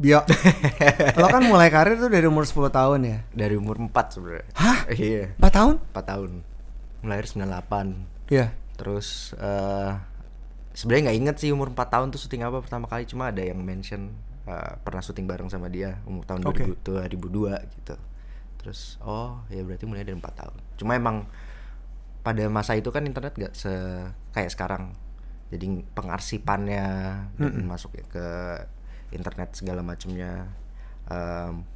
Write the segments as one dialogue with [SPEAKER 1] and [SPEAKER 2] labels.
[SPEAKER 1] Bio.
[SPEAKER 2] lo kan mulai karir tuh dari umur 10 tahun ya?
[SPEAKER 1] Dari umur 4 sebenarnya. Hah? Iya. 4 tahun? 4 tahun. Mulai dari 98. Iya. Yeah. Terus uh, sebenarnya nggak inget sih umur 4 tahun tuh syuting apa pertama kali cuma ada yang mention uh, pernah syuting bareng sama dia umur tahun okay. 2000, 2002 gitu. Terus oh ya berarti mulai dari 4 tahun. Cuma emang pada masa itu kan internet gak se kayak sekarang. Jadi pengarsipannya mm -mm. dan ke internet segala macamnya um,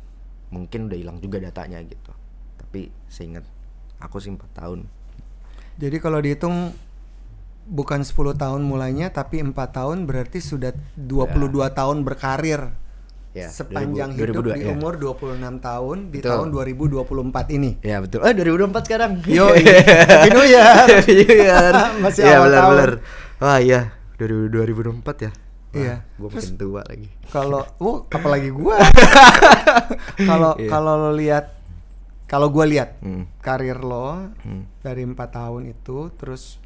[SPEAKER 1] mungkin udah hilang juga datanya gitu tapi seingat aku sih 4 tahun
[SPEAKER 2] jadi kalau dihitung bukan 10 tahun mulainya tapi 4 tahun berarti sudah 22 ya. tahun berkarir
[SPEAKER 1] ya, sepanjang 2000, hidup 2002, di ya. umur
[SPEAKER 2] 26 tahun di betul. tahun 2024
[SPEAKER 1] ini. Ya betul. Eh 2024 sekarang. Yo. Happy New Masih ya, awal benar, tahun. Benar. Wah iya 2024 ya iya. gue makin tua lagi
[SPEAKER 2] kalau uh apalagi gue kalau yeah. kalau lo lihat kalau gue lihat hmm. karir lo hmm. dari empat tahun itu terus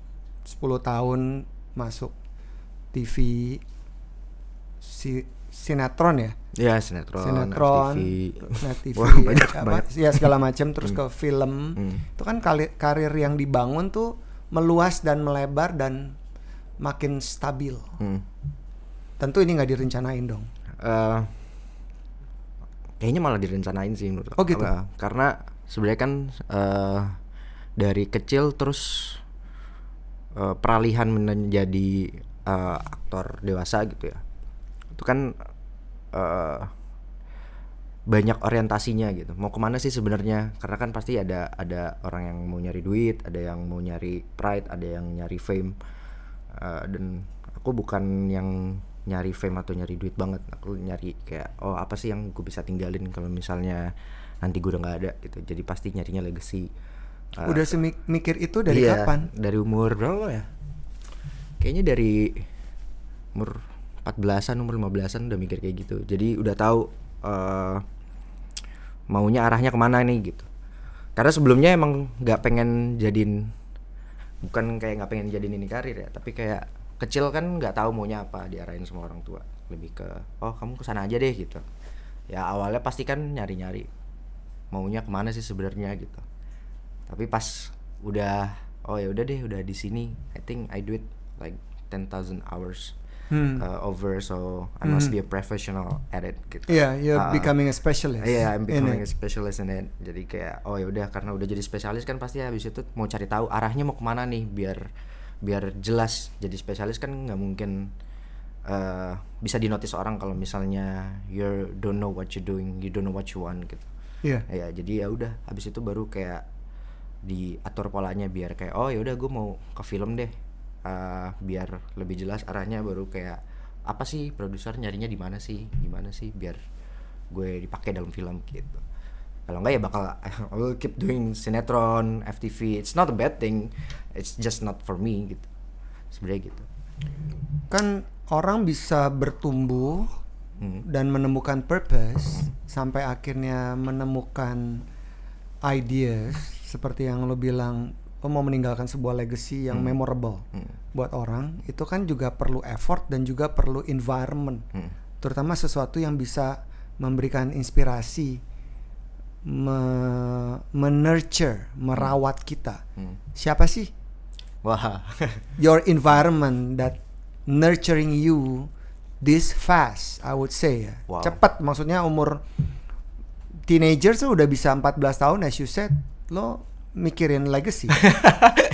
[SPEAKER 2] 10 tahun masuk TV si sinetron ya Iya sinetron sinetron TV, TV Wah, banyak, ya, banyak. ya segala macam terus hmm. ke film hmm. itu kan karir, karir yang dibangun tuh meluas dan melebar dan makin stabil hmm. Tentu ini nggak direncanain dong.
[SPEAKER 1] Uh, kayaknya malah direncanain sih menurut Oh gitu. Eh, karena sebenarnya kan uh, dari kecil terus uh, peralihan menjadi uh, aktor dewasa gitu ya. Itu kan uh, banyak orientasinya gitu mau kemana sih sebenarnya karena kan pasti ada ada orang yang mau nyari duit ada yang mau nyari pride ada yang nyari fame uh, dan aku bukan yang nyari fame atau nyari duit banget aku nyari kayak oh apa sih yang gue bisa tinggalin kalau misalnya nanti gue udah nggak ada gitu jadi pasti nyarinya legacy uh, udah semik mikir itu dari iya, kapan dari umur berapa ya kayaknya dari umur 14-an umur 15-an udah mikir kayak gitu jadi udah tahu uh, maunya arahnya kemana nih gitu karena sebelumnya emang nggak pengen jadiin bukan kayak nggak pengen jadiin ini karir ya tapi kayak kecil kan nggak tahu maunya apa diarahin sama orang tua lebih ke oh kamu ke sana aja deh gitu ya awalnya pasti kan nyari nyari maunya kemana sih sebenarnya gitu tapi pas udah oh ya udah deh udah di sini I think I do it like 10,000 hours hmm. uh, over so I must hmm. be a professional at it gitu. Yeah, you're uh, becoming a specialist. yeah, I'm becoming a specialist in it. Jadi kayak oh ya udah karena udah jadi spesialis kan pasti habis itu mau cari tahu arahnya mau kemana nih biar biar jelas jadi spesialis kan nggak mungkin uh, bisa dinotis orang kalau misalnya you don't know what you doing you don't know what you want gitu Iya. Yeah. Ya jadi ya udah habis itu baru kayak diatur polanya biar kayak oh ya udah gue mau ke film deh. Uh, biar lebih jelas arahnya baru kayak apa sih produser nyarinya di mana sih gimana sih biar gue dipakai dalam film gitu kalau enggak ya bakal I will keep doing sinetron FTV it's not a bad thing it's just not for me gitu sebenarnya gitu
[SPEAKER 2] kan orang bisa bertumbuh hmm. dan menemukan purpose sampai akhirnya menemukan ideas seperti yang lo bilang lo mau meninggalkan sebuah legacy yang hmm. memorable hmm. buat orang itu kan juga perlu effort dan juga perlu environment hmm. terutama sesuatu yang bisa memberikan inspirasi me, menurture, merawat kita. Hmm. Siapa sih?
[SPEAKER 1] Wah.
[SPEAKER 2] Your environment that nurturing you this fast, I would say ya. Wow. Cepat maksudnya umur teenager tuh udah bisa 14 tahun as you said, lo mikirin legacy.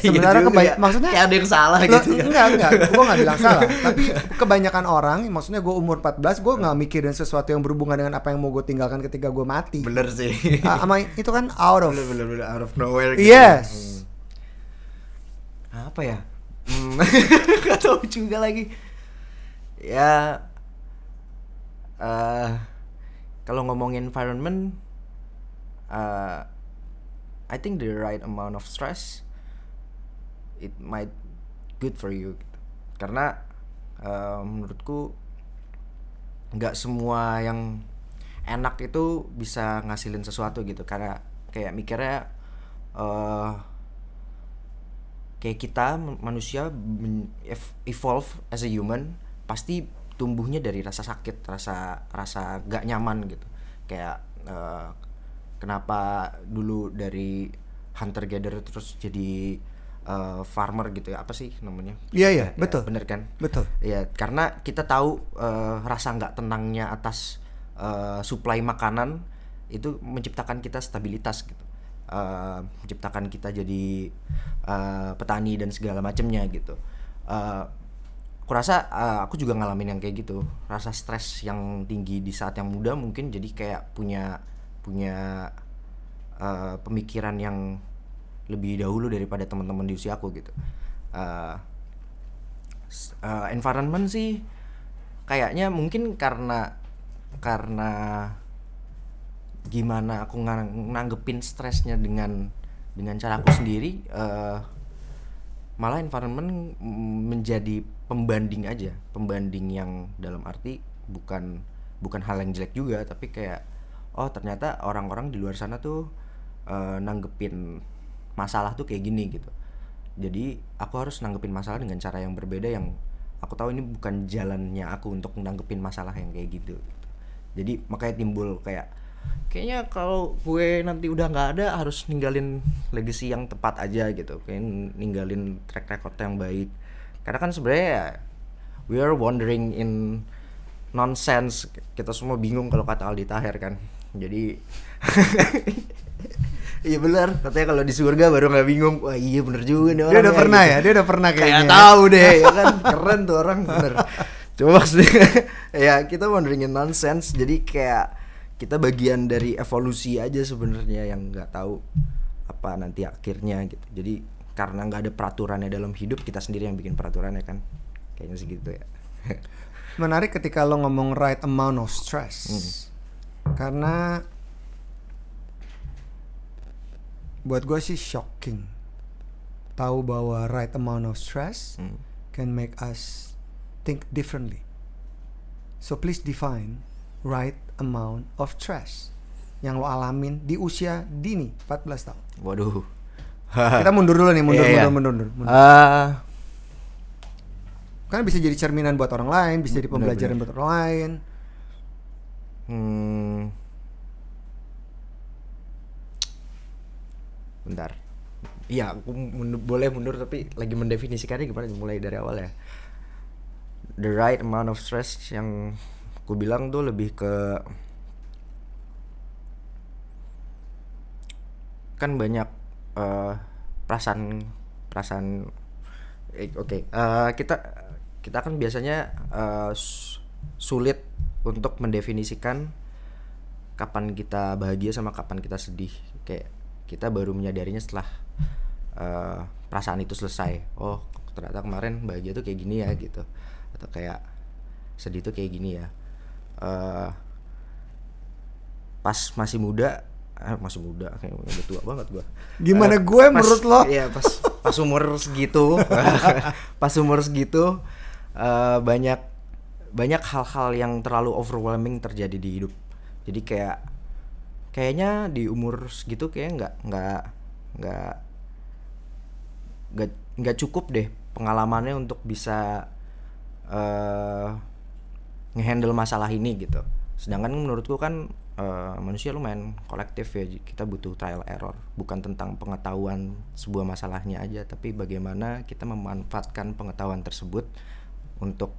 [SPEAKER 2] Iya sebenarnya iya kebanyakan
[SPEAKER 1] maksudnya kayak ada yang salah lo, gitu. Ya. Enggak, enggak. Gua enggak bilang salah, tapi
[SPEAKER 2] kebanyakan orang maksudnya gue umur 14 gue enggak mikirin sesuatu yang berhubungan dengan apa yang mau gue tinggalkan ketika gue mati. Bener sih. Uh, ama itu kan out
[SPEAKER 1] of bener, bener, bener, out of nowhere gitu. Yes. Hmm. Apa ya? Enggak hmm. tahu juga lagi. Ya eh uh, kalau ngomongin environment eh uh, I think the right amount of stress it might good for you karena uh, menurutku nggak semua yang enak itu bisa ngasilin sesuatu gitu karena kayak mikirnya uh, kayak kita manusia evolve as a human pasti tumbuhnya dari rasa sakit rasa rasa nggak nyaman gitu kayak uh, kenapa dulu dari hunter gatherer terus jadi uh, farmer gitu ya apa sih namanya iya iya ya, betul bener kan betul Iya, karena kita tahu uh, rasa nggak tenangnya atas uh, eh, suplai makanan itu menciptakan kita stabilitas gitu uh, menciptakan kita jadi uh, petani dan segala macamnya gitu uh, aku rasa uh, aku juga ngalamin yang kayak gitu rasa stres yang tinggi di saat yang muda mungkin jadi kayak punya punya uh, pemikiran yang lebih dahulu daripada teman-teman di usia aku gitu uh, uh, environment sih kayaknya mungkin karena karena gimana aku nganggepin stresnya dengan dengan cara aku sendiri uh, malah environment menjadi pembanding aja pembanding yang dalam arti bukan bukan hal yang jelek juga tapi kayak oh ternyata orang-orang di luar sana tuh uh, nanggepin masalah tuh kayak gini gitu jadi aku harus nanggepin masalah dengan cara yang berbeda yang aku tahu ini bukan jalannya aku untuk nanggepin masalah yang kayak gitu, gitu. jadi makanya timbul kayak kayaknya kalau gue nanti udah nggak ada harus ninggalin legacy yang tepat aja gitu kayak ninggalin track record yang baik karena kan sebenarnya ya, we are wandering in nonsense kita semua bingung kalau kata Aldi Tahir kan jadi Iya bener katanya kalau di surga baru nggak bingung. Wah iya bener juga nih Dia udah gitu. pernah gitu. ya, dia udah pernah kayaknya. Kayak tahu deh, ya kan keren tuh orang bener. Coba sih, ya kita wonderingin nonsense. Jadi kayak kita bagian dari evolusi aja sebenarnya yang nggak tahu apa nanti akhirnya gitu. Jadi karena nggak ada peraturannya dalam hidup kita sendiri yang bikin peraturannya kan, kayaknya segitu ya.
[SPEAKER 2] Menarik ketika lo ngomong right amount of stress. Hmm karena buat gue sih shocking tahu bahwa right amount of stress hmm. can make us think differently so please define right amount of stress yang lo alamin di usia dini 14 tahun
[SPEAKER 1] waduh kita mundur dulu nih mundur yeah, mundur, yeah. mundur mundur mundur uh,
[SPEAKER 2] kan bisa jadi cerminan buat orang lain bisa jadi pembelajaran buat orang lain
[SPEAKER 1] Hmm. Bentar. Iya, aku mundur, boleh mundur tapi lagi mendefinisikannya gimana mulai dari awal ya. The right amount of stress yang ku bilang tuh lebih ke kan banyak uh, perasaan perasaan eh, oke okay. uh, eh, kita kita kan biasanya uh, sulit untuk mendefinisikan kapan kita bahagia sama kapan kita sedih kayak kita baru menyadarinya setelah uh, perasaan itu selesai oh ternyata kemarin bahagia tuh kayak gini ya gitu atau kayak sedih tuh kayak gini ya uh, pas masih muda eh, masih muda kayak udah tua banget gua gimana uh, gue pas, menurut lo ya pas pas umur segitu pas umur segitu uh, banyak banyak hal-hal yang terlalu overwhelming terjadi di hidup jadi kayak kayaknya di umur segitu kayak nggak nggak nggak nggak cukup deh pengalamannya untuk bisa uh, ngehandle masalah ini gitu sedangkan menurutku kan uh, manusia lumayan kolektif ya kita butuh trial error bukan tentang pengetahuan sebuah masalahnya aja tapi bagaimana kita memanfaatkan pengetahuan tersebut untuk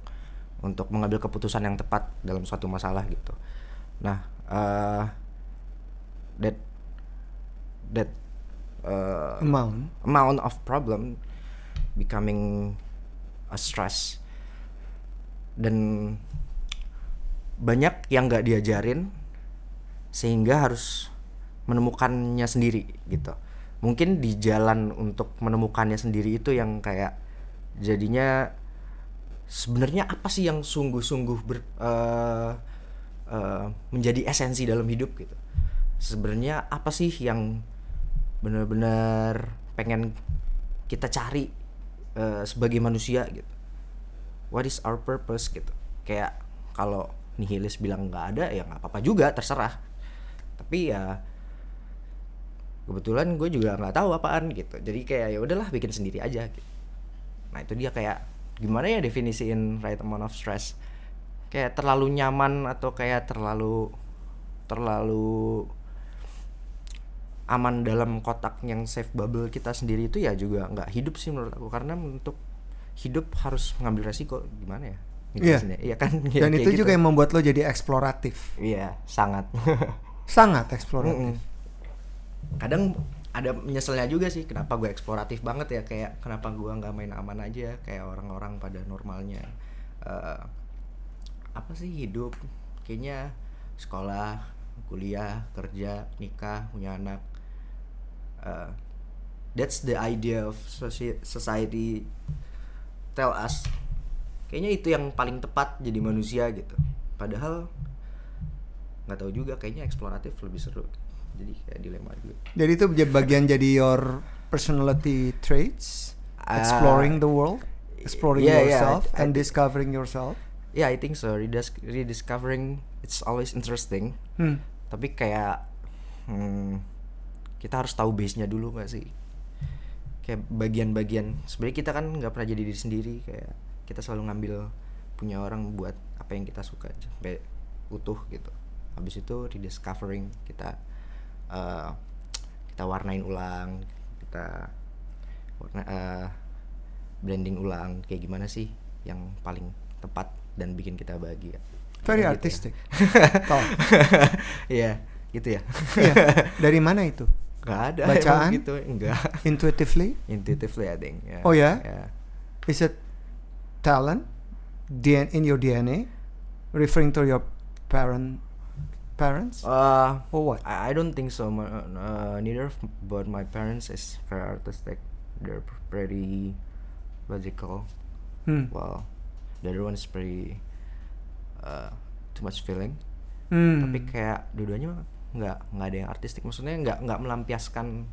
[SPEAKER 1] untuk mengambil keputusan yang tepat dalam suatu masalah gitu. Nah, uh, that that uh, amount amount of problem becoming a stress dan banyak yang nggak diajarin sehingga harus menemukannya sendiri gitu mungkin di jalan untuk menemukannya sendiri itu yang kayak jadinya sebenarnya apa sih yang sungguh-sungguh ber, uh, uh, menjadi esensi dalam hidup gitu sebenarnya apa sih yang benar-benar pengen kita cari uh, sebagai manusia gitu what is our purpose gitu kayak kalau nihilis bilang nggak ada ya nggak apa-apa juga terserah tapi ya kebetulan gue juga nggak tahu apaan gitu jadi kayak ya udahlah bikin sendiri aja gitu. nah itu dia kayak gimana ya definisiin right amount of stress kayak terlalu nyaman atau kayak terlalu terlalu aman dalam kotak yang safe bubble kita sendiri itu ya juga nggak hidup sih menurut aku karena untuk hidup harus mengambil resiko gimana ya Iya. Iya kan. Ya, Dan itu gitu. juga
[SPEAKER 2] yang membuat lo jadi eksploratif.
[SPEAKER 1] Iya, sangat.
[SPEAKER 2] sangat eksploratif. Mm -mm.
[SPEAKER 1] Kadang ada menyeselnya juga sih kenapa gue eksploratif banget ya kayak kenapa gue nggak main aman aja kayak orang-orang pada normalnya uh, apa sih hidup kayaknya sekolah kuliah kerja nikah punya anak uh, that's the idea of society tell us kayaknya itu yang paling tepat jadi manusia gitu padahal nggak tahu juga kayaknya eksploratif lebih seru jadi kayak dilema juga jadi itu bagian
[SPEAKER 2] jadi your personality traits ah. exploring uh, the world exploring yeah, yourself yeah, and I, discovering yourself
[SPEAKER 1] yeah I think so Redis rediscovering it's always interesting hmm. tapi kayak hmm, kita harus tahu base nya dulu gak sih kayak bagian-bagian sebenarnya kita kan nggak pernah jadi diri sendiri kayak kita selalu ngambil punya orang buat apa yang kita suka sampai utuh gitu habis itu rediscovering kita uh, kita warnain ulang kita warna uh, blending ulang kayak gimana sih yang paling tepat dan bikin kita bahagia very gitu artistic ya. yeah, gitu ya yeah. Gitu ya. iya. dari mana itu Gak ada bacaan gitu enggak
[SPEAKER 2] intuitively
[SPEAKER 1] intuitively I think yeah. oh ya yeah? yeah.
[SPEAKER 2] is it talent DNA in your DNA referring to your
[SPEAKER 1] parent parents uh, or what? I, I don't think so. My, uh, neither, but my parents is very artistic. They're pretty logical. Hmm. Well, the other one is pretty uh, too much feeling. Hmm. Tapi kayak dua-duanya nggak nggak ada yang artistik. Maksudnya nggak nggak melampiaskan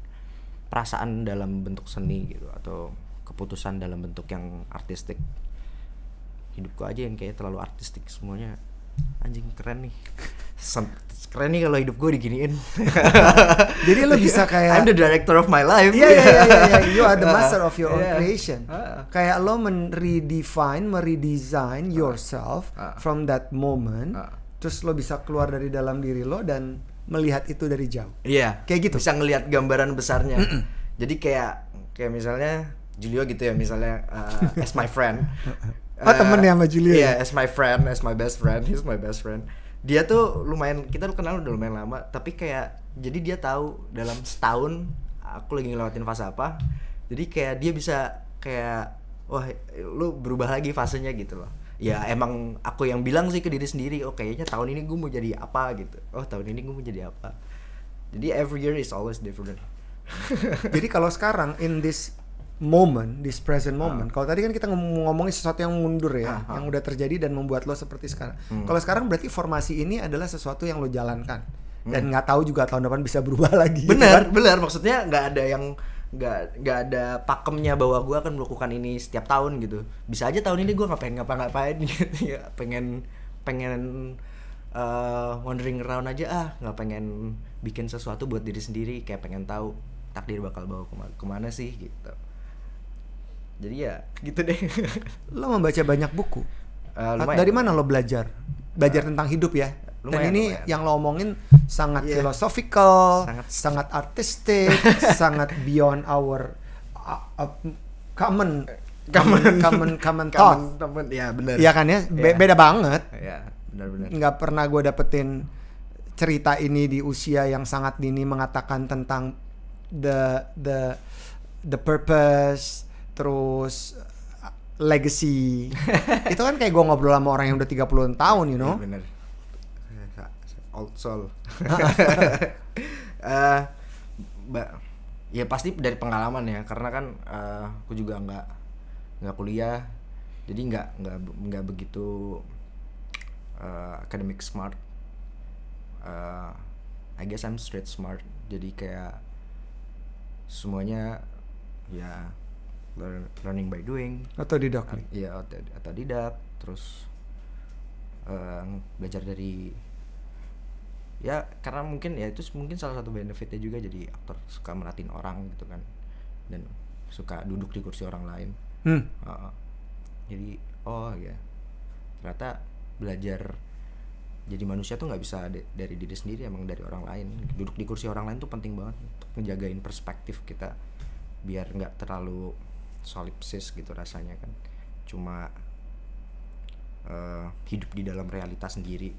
[SPEAKER 1] perasaan dalam bentuk seni gitu atau keputusan dalam bentuk yang artistik. Hidupku aja yang kayak terlalu artistik semuanya. Anjing keren nih. keren nih kalau hidup gue diginiin. Jadi lo bisa kayak I'm the director of my life. Iya iya iya, iya. you are the master of your own iya. creation.
[SPEAKER 2] Kayak lo meredefine, meredesign yourself from that moment. Terus lo bisa keluar dari dalam diri lo dan melihat itu dari jauh.
[SPEAKER 1] Iya. Kayak gitu. Bisa ngelihat gambaran besarnya. Jadi kayak kayak misalnya Julio gitu ya misalnya uh, as my friend. Uh, oh temen uh, ya sama Julio. Iya, yeah, as my friend, as my best friend, he's my best friend dia tuh lumayan kita kenal udah lumayan lama tapi kayak jadi dia tahu dalam setahun aku lagi ngelewatin fase apa jadi kayak dia bisa kayak wah lu berubah lagi fasenya gitu loh ya emang aku yang bilang sih ke diri sendiri oh kayaknya tahun ini gue mau jadi apa gitu oh tahun ini gue mau jadi apa jadi every year is always different
[SPEAKER 2] jadi kalau sekarang in this moment, this present ah. moment. Uh. Kalau tadi kan kita ngom ngomongin sesuatu yang mundur ya, uh, ah, -huh. Ah. yang udah terjadi dan membuat lo seperti sekarang. Hmm. Kalau sekarang berarti formasi ini adalah sesuatu yang lo jalankan hmm. dan nggak tahu juga tahun depan bisa berubah lagi.
[SPEAKER 1] Gitu benar, kan? benar. Maksudnya nggak ada yang nggak nggak ada pakemnya bahwa gue akan melakukan ini setiap tahun gitu. Bisa aja tahun ini gue ngapain ngapa-ngapain gitu ya, pengen pengen uh, wandering around aja ah nggak pengen bikin sesuatu buat diri sendiri kayak pengen tahu takdir bakal bawa kema kemana sih gitu jadi ya gitu deh
[SPEAKER 2] lo membaca banyak buku uh, dari mana lo belajar belajar uh, tentang hidup ya lumayan, dan ini lumayan. yang lo omongin sangat yeah. philosophical sangat, sangat artistik sangat beyond our uh, uh, common common common common thought common, ya benar ya kan ya iya. Be yeah. beda banget ya benar benar nggak pernah gue dapetin cerita ini di usia yang sangat dini mengatakan tentang the the the purpose terus eh, legacy itu kan kayak gue ngobrol sama orang yang udah 30 tahun you iya, know ya,
[SPEAKER 1] bener old soul uh, eh, mbak ya pasti dari pengalaman ya karena kan uh, aku juga nggak nggak kuliah jadi nggak nggak nggak begitu uh, academic smart uh, I guess I'm straight smart jadi kayak semuanya ya learning by doing atau didak iya atau, didak terus uh, belajar dari ya karena mungkin ya itu mungkin salah satu benefitnya juga jadi aktor suka melatih orang gitu kan dan suka duduk di kursi orang lain hmm. uh, jadi oh ya ternyata belajar jadi manusia tuh nggak bisa de- dari diri sendiri emang dari orang lain duduk di kursi orang lain tuh penting banget untuk ngejagain perspektif kita biar nggak terlalu solipsis gitu rasanya kan cuma uh, hidup di dalam realitas sendiri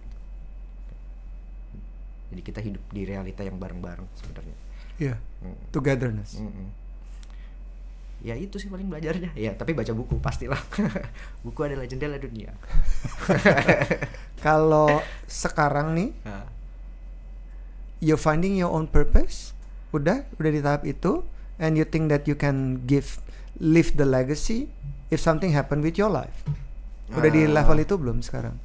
[SPEAKER 1] jadi kita hidup di realita yang bareng-bareng sebenarnya ya yeah. mm. togetherness mm -mm. ya itu sih paling belajarnya ya tapi baca buku pastilah buku adalah jendela dunia kalau sekarang
[SPEAKER 2] nih you finding your own purpose udah udah di tahap itu and you think that you can give leave the legacy if something happen with your life? Udah uh, di ah. level itu belum sekarang?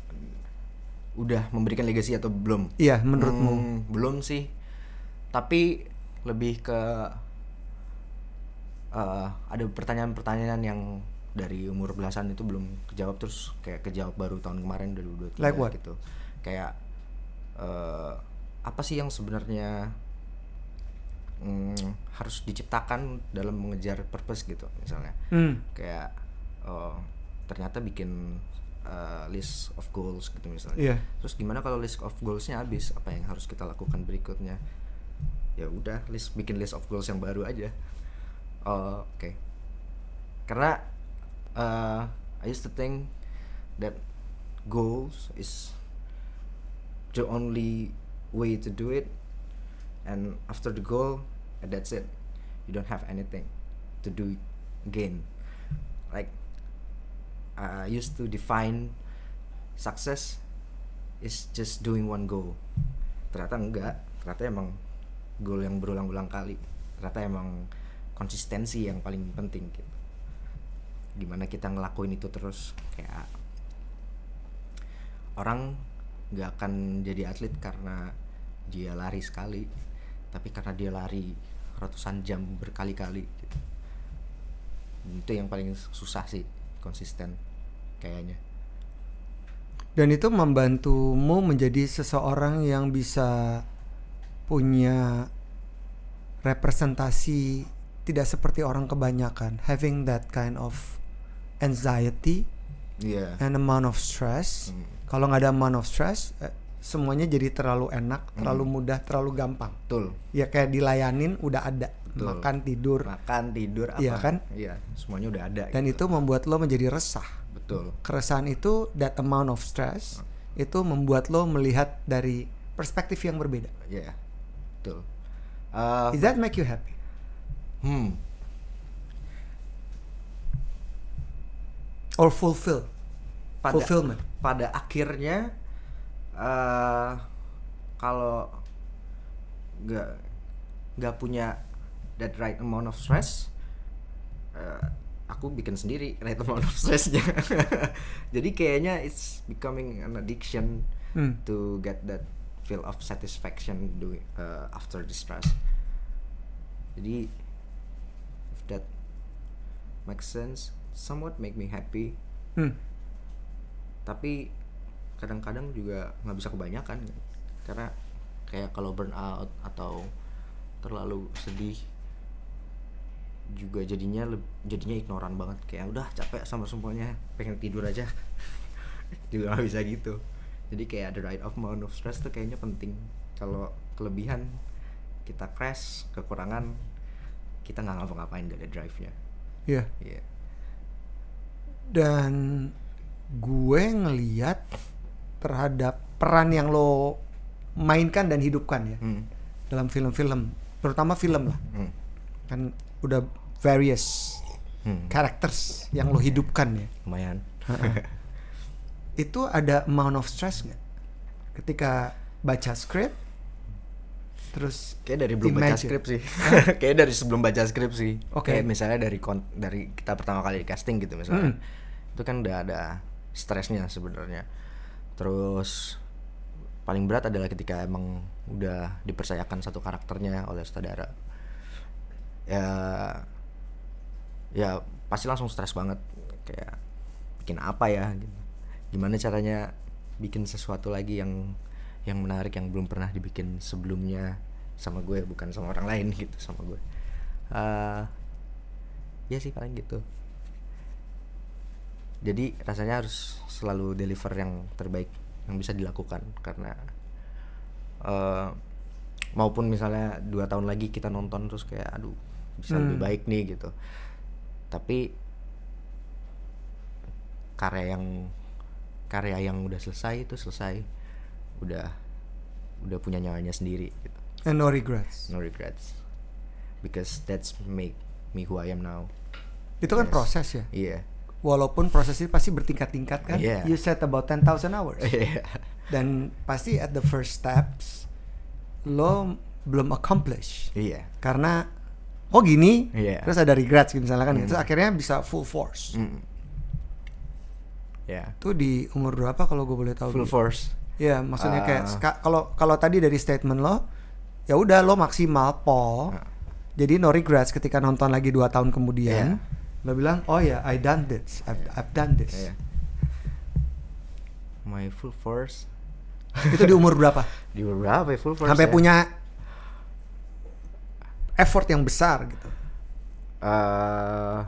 [SPEAKER 1] Udah memberikan legacy atau belum? Iya, menurutmu? Hmm, belum sih. Tapi lebih ke uh, ada pertanyaan-pertanyaan yang dari umur belasan itu belum kejawab terus kayak kejawab baru tahun kemarin 2023 like what? gitu. Kayak uh, apa sih yang sebenarnya mm, harus diciptakan dalam mengejar purpose gitu misalnya hmm. kayak oh, ternyata bikin uh, list of goals gitu misalnya yeah. terus gimana kalau list of goalsnya habis apa yang harus kita lakukan berikutnya ya udah list bikin list of goals yang baru aja oh oke okay. karena uh, I used to think that goals is the only way to do it and after the goal that's it you don't have anything to do again like I used to define success is just doing one goal ternyata enggak ternyata emang goal yang berulang-ulang kali ternyata emang konsistensi yang paling penting gitu gimana kita ngelakuin itu terus kayak orang nggak akan jadi atlet karena dia lari sekali tapi karena dia lari ratusan jam berkali-kali gitu. itu yang paling susah sih konsisten kayaknya
[SPEAKER 2] dan itu membantumu menjadi seseorang yang bisa punya representasi tidak seperti orang kebanyakan having that kind of anxiety yeah. and amount of stress mm. kalau nggak ada amount of stress eh, semuanya jadi terlalu enak, hmm. terlalu mudah, terlalu gampang. Betul. Ya kayak dilayanin udah ada. Betul. Makan,
[SPEAKER 1] tidur. Makan, tidur iya apa? Iya kan? Iya, semuanya udah ada. Dan
[SPEAKER 2] gitu. itu membuat lo menjadi resah. Betul. Keresahan itu that amount of stress hmm. itu membuat lo melihat dari perspektif yang berbeda.
[SPEAKER 1] Iya. Yeah. Betul. Uh, Is eh, that make you happy? Hmm.
[SPEAKER 2] Or fulfill? Pada, fulfillment.
[SPEAKER 1] Pada akhirnya Eh, kalau nggak nggak punya that right amount of stress uh, aku bikin sendiri right amount of stressnya jadi kayaknya it's becoming an addiction hmm. to get that feel of satisfaction doing uh, after the stress jadi if that makes sense somewhat make me happy hmm. tapi kadang-kadang juga nggak bisa kebanyakan karena kayak kalau burn out atau terlalu sedih juga jadinya jadinya ignoran banget kayak udah capek sama semuanya pengen tidur aja juga nggak bisa gitu jadi kayak the right of amount of stress tuh kayaknya penting kalau kelebihan kita crash kekurangan kita nggak ngapa-ngapain gak ada drive nya iya yeah. yeah.
[SPEAKER 2] dan gue ngeliat terhadap peran yang lo mainkan dan hidupkan ya hmm. dalam film-film terutama film lah hmm. kan udah various hmm. characters yang lo hidupkan ya
[SPEAKER 1] lumayan
[SPEAKER 2] itu ada amount of stress nggak ketika baca script terus kayak dari belum imagine. baca script sih
[SPEAKER 1] kayak dari sebelum baca script sih oke okay. Kayak misalnya dari dari kita pertama kali casting gitu misalnya hmm. itu kan udah ada stresnya sebenarnya terus paling berat adalah ketika emang udah dipercayakan satu karakternya oleh saudara ya ya pasti langsung stres banget kayak bikin apa ya gitu. gimana caranya bikin sesuatu lagi yang yang menarik yang belum pernah dibikin sebelumnya sama gue bukan sama orang lain gitu sama gue uh, ya sih paling gitu jadi rasanya harus selalu deliver yang terbaik yang bisa dilakukan karena uh, maupun misalnya dua tahun lagi kita nonton terus kayak aduh bisa hmm. lebih baik nih gitu tapi karya yang karya yang udah selesai itu selesai udah udah punya nyawanya sendiri gitu and no regrets no regrets because that's make me who I am now
[SPEAKER 2] itu kan yes. kan proses ya iya yeah walaupun prosesnya pasti bertingkat-tingkat kan yeah. you set about 10,000 hours yeah. dan pasti at the first steps lo belum accomplish yeah. karena oh gini yeah. terus ada regrets gitu misalnya kan mm. terus akhirnya bisa full force
[SPEAKER 1] mm. yeah.
[SPEAKER 2] tuh di umur berapa kalau gue boleh tahu full gitu? force ya maksudnya uh. kayak ah. kalau kalau tadi dari statement lo ya udah lo maksimal Paul uh. jadi no regrets ketika nonton lagi dua tahun kemudian yeah lo bilang oh ya yeah, I done this I've, yeah. I've done
[SPEAKER 1] this yeah. my full force itu di umur berapa di umur berapa ya, full force sampai ya. punya
[SPEAKER 2] effort yang besar
[SPEAKER 1] gitu uh,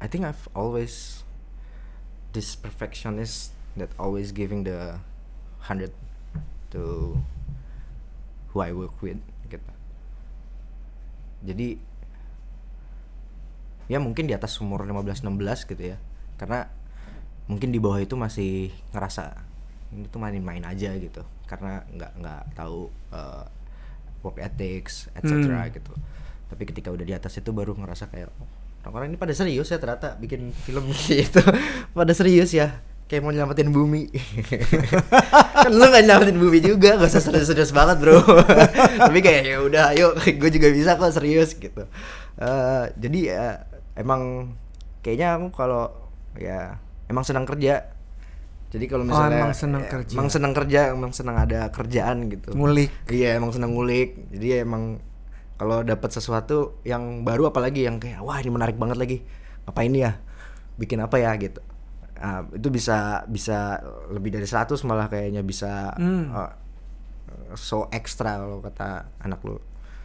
[SPEAKER 1] I think I've always this perfectionist that always giving the hundred to who I work with jadi ya mungkin di atas umur 15-16 gitu ya karena mungkin di bawah itu masih ngerasa ini tuh main-main aja gitu karena nggak nggak tahu uh, work ethics etc hmm. gitu tapi ketika udah di atas itu baru ngerasa kayak oh, orang-orang ini pada serius ya ternyata bikin film gitu pada serius ya kayak mau nyelamatin bumi kan lu gak nyelamatin bumi juga gak usah serius-serius banget bro tapi kayak ya udah ayo gue juga bisa kok serius gitu uh, jadi uh, emang kayaknya aku kalau ya emang senang kerja jadi kalau oh, misalnya oh, emang senang ya, kerja emang senang kerja emang senang ada kerjaan gitu ngulik iya emang senang ngulik jadi emang kalau dapat sesuatu yang baru apalagi yang kayak wah ini menarik banget lagi apa ini ya bikin apa ya gitu uh, itu bisa bisa lebih dari 100 malah kayaknya bisa hmm. uh, so ekstra kalau kata anak lu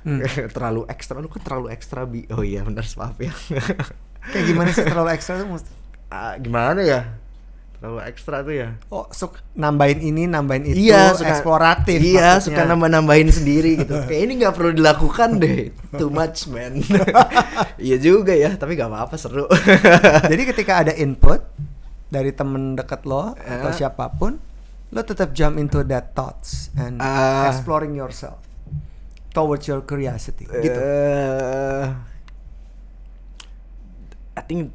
[SPEAKER 1] hmm. terlalu ekstra lu kan terlalu ekstra bi oh iya benar maaf ya kayak gimana sih terlalu ekstra tuh uh, gimana ya terlalu ekstra tuh ya
[SPEAKER 2] oh suka nambahin ini nambahin itu iya, suka, eksploratif iya maksudnya. suka nambah nambahin sendiri gitu kayak ini nggak perlu dilakukan deh too much man iya juga ya tapi nggak apa apa seru jadi ketika ada input dari temen deket lo uh. atau eh? siapapun lo tetap jump into that thoughts and uh. exploring yourself towards your curiosity
[SPEAKER 1] uh. gitu I think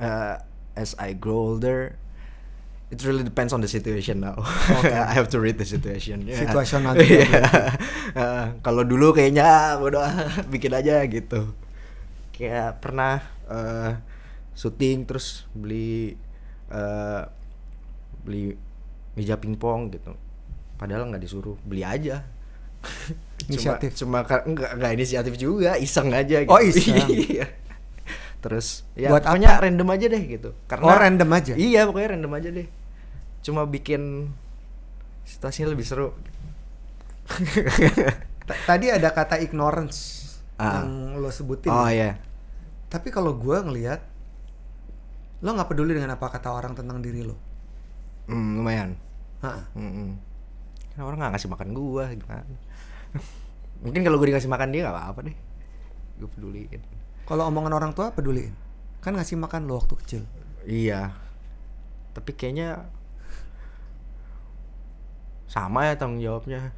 [SPEAKER 1] uh, as I grow older it really depends on the situation now. Okay. I have to read the situation. Yeah. Situasional. yeah. uh, kalau dulu kayaknya udah bikin aja gitu. Kayak pernah uh, syuting terus beli Eh, beli meja pingpong gitu padahal nggak disuruh beli aja inisiatif cuma, cuma kan enggak, enggak inisiatif juga iseng aja oh, gitu. oh iseng iya. terus ya Buat pokoknya apa? random aja deh gitu karena oh random aja iya pokoknya random aja deh cuma bikin situasinya lebih seru tadi ada kata ignorance uh. yang lo sebutin oh iya yeah. tapi
[SPEAKER 2] kalau gue ngelihat lo nggak peduli dengan apa kata orang tentang diri lo
[SPEAKER 1] hmm, lumayan Heeh. Mm kan orang nggak ngasih makan gua gimana mungkin kalau gue dikasih makan dia gak apa-apa deh gue peduliin kalau omongan orang tua
[SPEAKER 2] peduliin kan ngasih makan lo waktu kecil iya tapi kayaknya
[SPEAKER 1] sama ya tanggung jawabnya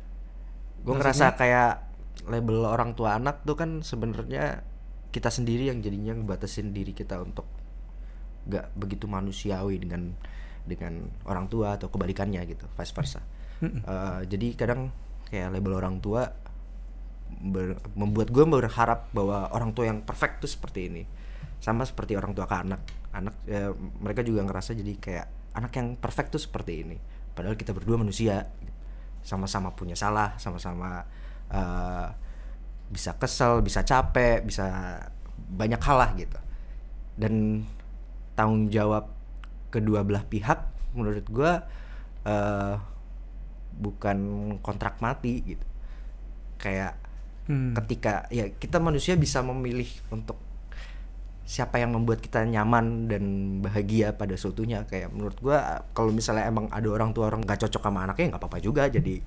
[SPEAKER 1] gue ngerasa kayak label orang tua anak tuh kan sebenarnya kita sendiri yang jadinya ngebatasin diri kita untuk gak begitu manusiawi dengan dengan orang tua atau kebalikannya gitu vice versa uh, jadi kadang kayak label orang tua ber, membuat gue berharap bahwa orang tua yang perfect tuh seperti ini sama seperti orang tua ke anak anak ya, mereka juga ngerasa jadi kayak anak yang perfect tuh seperti ini padahal kita berdua manusia sama-sama punya salah sama-sama uh, bisa kesel bisa capek bisa banyak kalah gitu dan tanggung jawab kedua belah pihak menurut gue uh, bukan kontrak mati gitu kayak hmm. ketika ya kita manusia bisa memilih untuk siapa yang membuat kita nyaman dan bahagia pada suatunya kayak menurut gua kalau misalnya emang ada orang tua orang nggak cocok sama anaknya nggak apa-apa juga jadi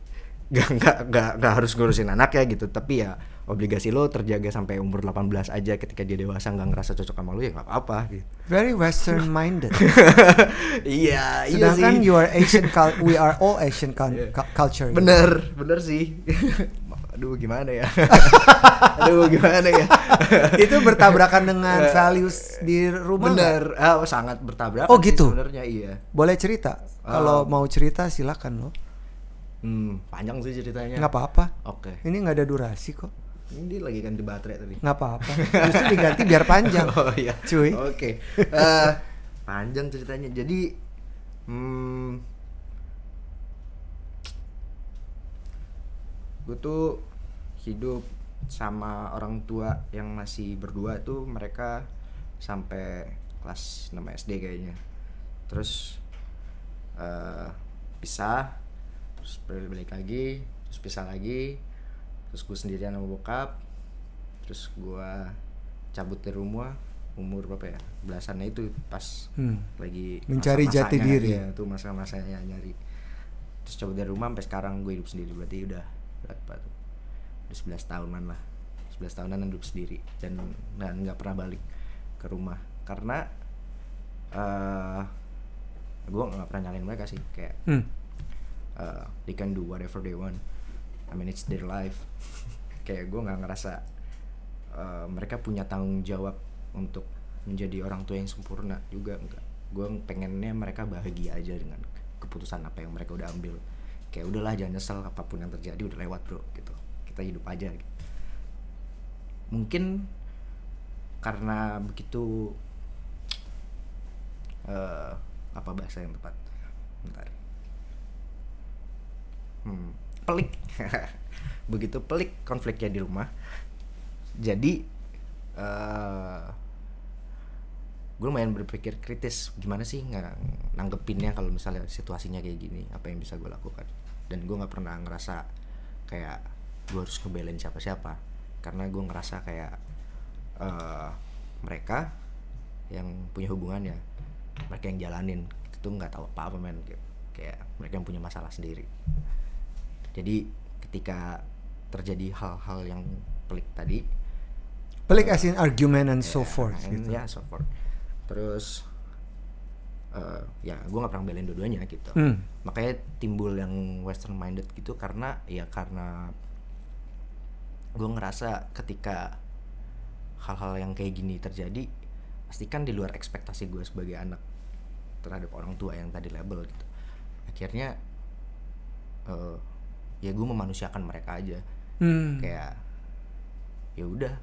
[SPEAKER 1] nggak nggak nggak nggak harus ngurusin anak ya gitu tapi ya obligasi lo terjaga sampai umur 18 aja ketika dia dewasa nggak ngerasa cocok sama lo ya nggak apa-apa gitu.
[SPEAKER 2] very western minded iya iya sedangkan sih. you are Asian we are all Asian iya. culture bener gitu.
[SPEAKER 1] bener sih aduh gimana ya aduh gimana ya itu bertabrakan dengan iya.
[SPEAKER 2] values
[SPEAKER 1] di rumah bener oh, sangat bertabrakan oh gitu sebenarnya iya
[SPEAKER 2] boleh cerita ah. kalau um, mau cerita silakan lo
[SPEAKER 1] Hmm, panjang sih ceritanya. Nggak apa-apa. Oke. Okay.
[SPEAKER 2] Ini nggak ada durasi kok.
[SPEAKER 1] Ini lagi ganti baterai tadi. Nggak apa-apa. Justru diganti biar panjang. oh iya. Cuy. Oke. Okay. Uh, eh, panjang ceritanya. Jadi, hmm, gue tuh hidup sama orang tua yang masih berdua tuh mereka sampai kelas 6 SD kayaknya. Terus uh, pisah terus balik lagi terus pisah lagi terus gue sendirian sama bokap terus gue cabut dari rumah umur berapa ya belasannya itu pas hmm. lagi mencari masa jati diri ya itu masa-masanya nyari terus cabut dari rumah sampai sekarang gue hidup sendiri berarti udah berapa tuh udah sebelas tahunan lah sebelas tahunan hidup sendiri dan dan nggak pernah balik ke rumah karena uh, eh, gue nggak pernah nyalain mereka sih kayak hmm uh, they can do whatever they want I mean it's their life kayak gue nggak ngerasa uh, mereka punya tanggung jawab untuk menjadi orang tua yang sempurna juga enggak gue pengennya mereka bahagia aja dengan keputusan apa yang mereka udah ambil kayak udahlah jangan nyesel apapun yang terjadi udah lewat bro gitu kita hidup aja gitu. mungkin karena begitu uh, apa bahasa yang tepat bentar hmm, pelik begitu pelik konfliknya di rumah jadi uh, eh, gue lumayan berpikir kritis gimana sih nggak nanggepinnya kalau misalnya situasinya kayak gini apa yang bisa gue lakukan dan gue nggak pernah ngerasa kayak gue harus ngebelain siapa siapa karena gue ngerasa kayak uh, mereka yang punya hubungannya mereka yang jalanin itu nggak tahu apa apa men kayak mereka yang punya masalah sendiri jadi ketika terjadi hal-hal yang pelik tadi,
[SPEAKER 2] pelik uh, as in argument and yeah, so ya, forth. And, gitu.
[SPEAKER 1] Ya so forth. Terus uh, ya gue gak pernah belain dua-duanya gitu. Hmm. Makanya timbul yang western minded gitu karena ya karena gue ngerasa ketika hal-hal yang kayak gini terjadi pastikan di luar ekspektasi gue sebagai anak terhadap orang tua yang tadi label gitu akhirnya uh, ya gue memanusiakan mereka aja hmm. kayak ya udah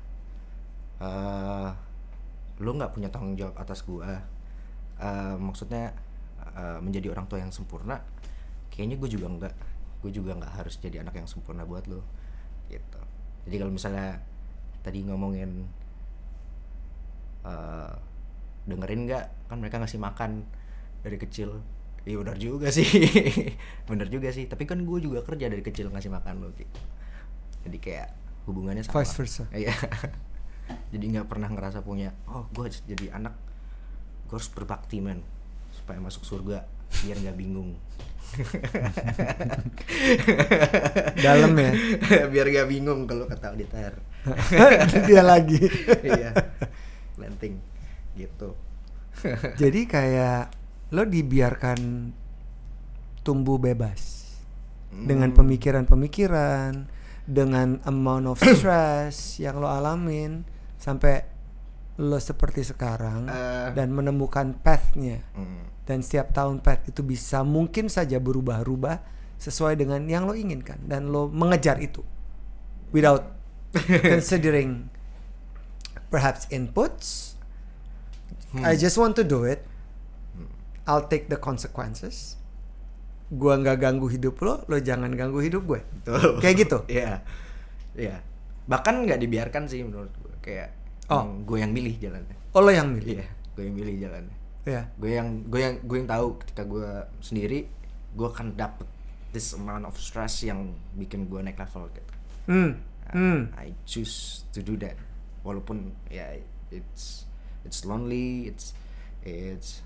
[SPEAKER 1] uh, eh, lo nggak punya tanggung jawab atas gue uh, maksudnya uh, menjadi orang tua yang sempurna kayaknya gue juga nggak gue juga nggak harus jadi anak yang sempurna buat lo gitu jadi kalau misalnya tadi ngomongin uh, dengerin nggak kan mereka ngasih makan dari kecil Iya benar juga sih. benar juga sih. Tapi kan gue juga kerja dari kecil ngasih makan lo. Jadi kayak hubungannya sama. Vice versa. Iya. jadi nggak pernah ngerasa punya. Oh gue jadi anak. Gue harus berbakti men. Supaya masuk surga. Biar nggak bingung. Dalam ya. biar nggak bingung kalau kata auditor. Dia lagi. iya. Lenting. Gitu.
[SPEAKER 2] jadi kayak lo dibiarkan tumbuh bebas hmm. dengan pemikiran-pemikiran dengan amount of stress yang lo alamin sampai lo seperti sekarang uh. dan menemukan pathnya hmm. dan setiap tahun path itu bisa mungkin saja berubah-ubah sesuai dengan yang lo inginkan dan lo mengejar itu without considering perhaps inputs hmm. I just want to do it I'll take the consequences gua nggak ganggu hidup lo lo jangan ganggu hidup gue Betul. kayak gitu Iya yeah.
[SPEAKER 1] Iya yeah. bahkan nggak dibiarkan sih menurut gue kayak oh yang gue yang milih jalannya oh lo yang milih iya yeah, gue yang milih jalannya Iya. gue yang gue yang gue yang tahu ketika gue sendiri gue akan dapet this amount of stress yang bikin gue naik level gitu hmm. Nah, hmm. I choose to do that walaupun ya yeah, it's it's lonely it's it's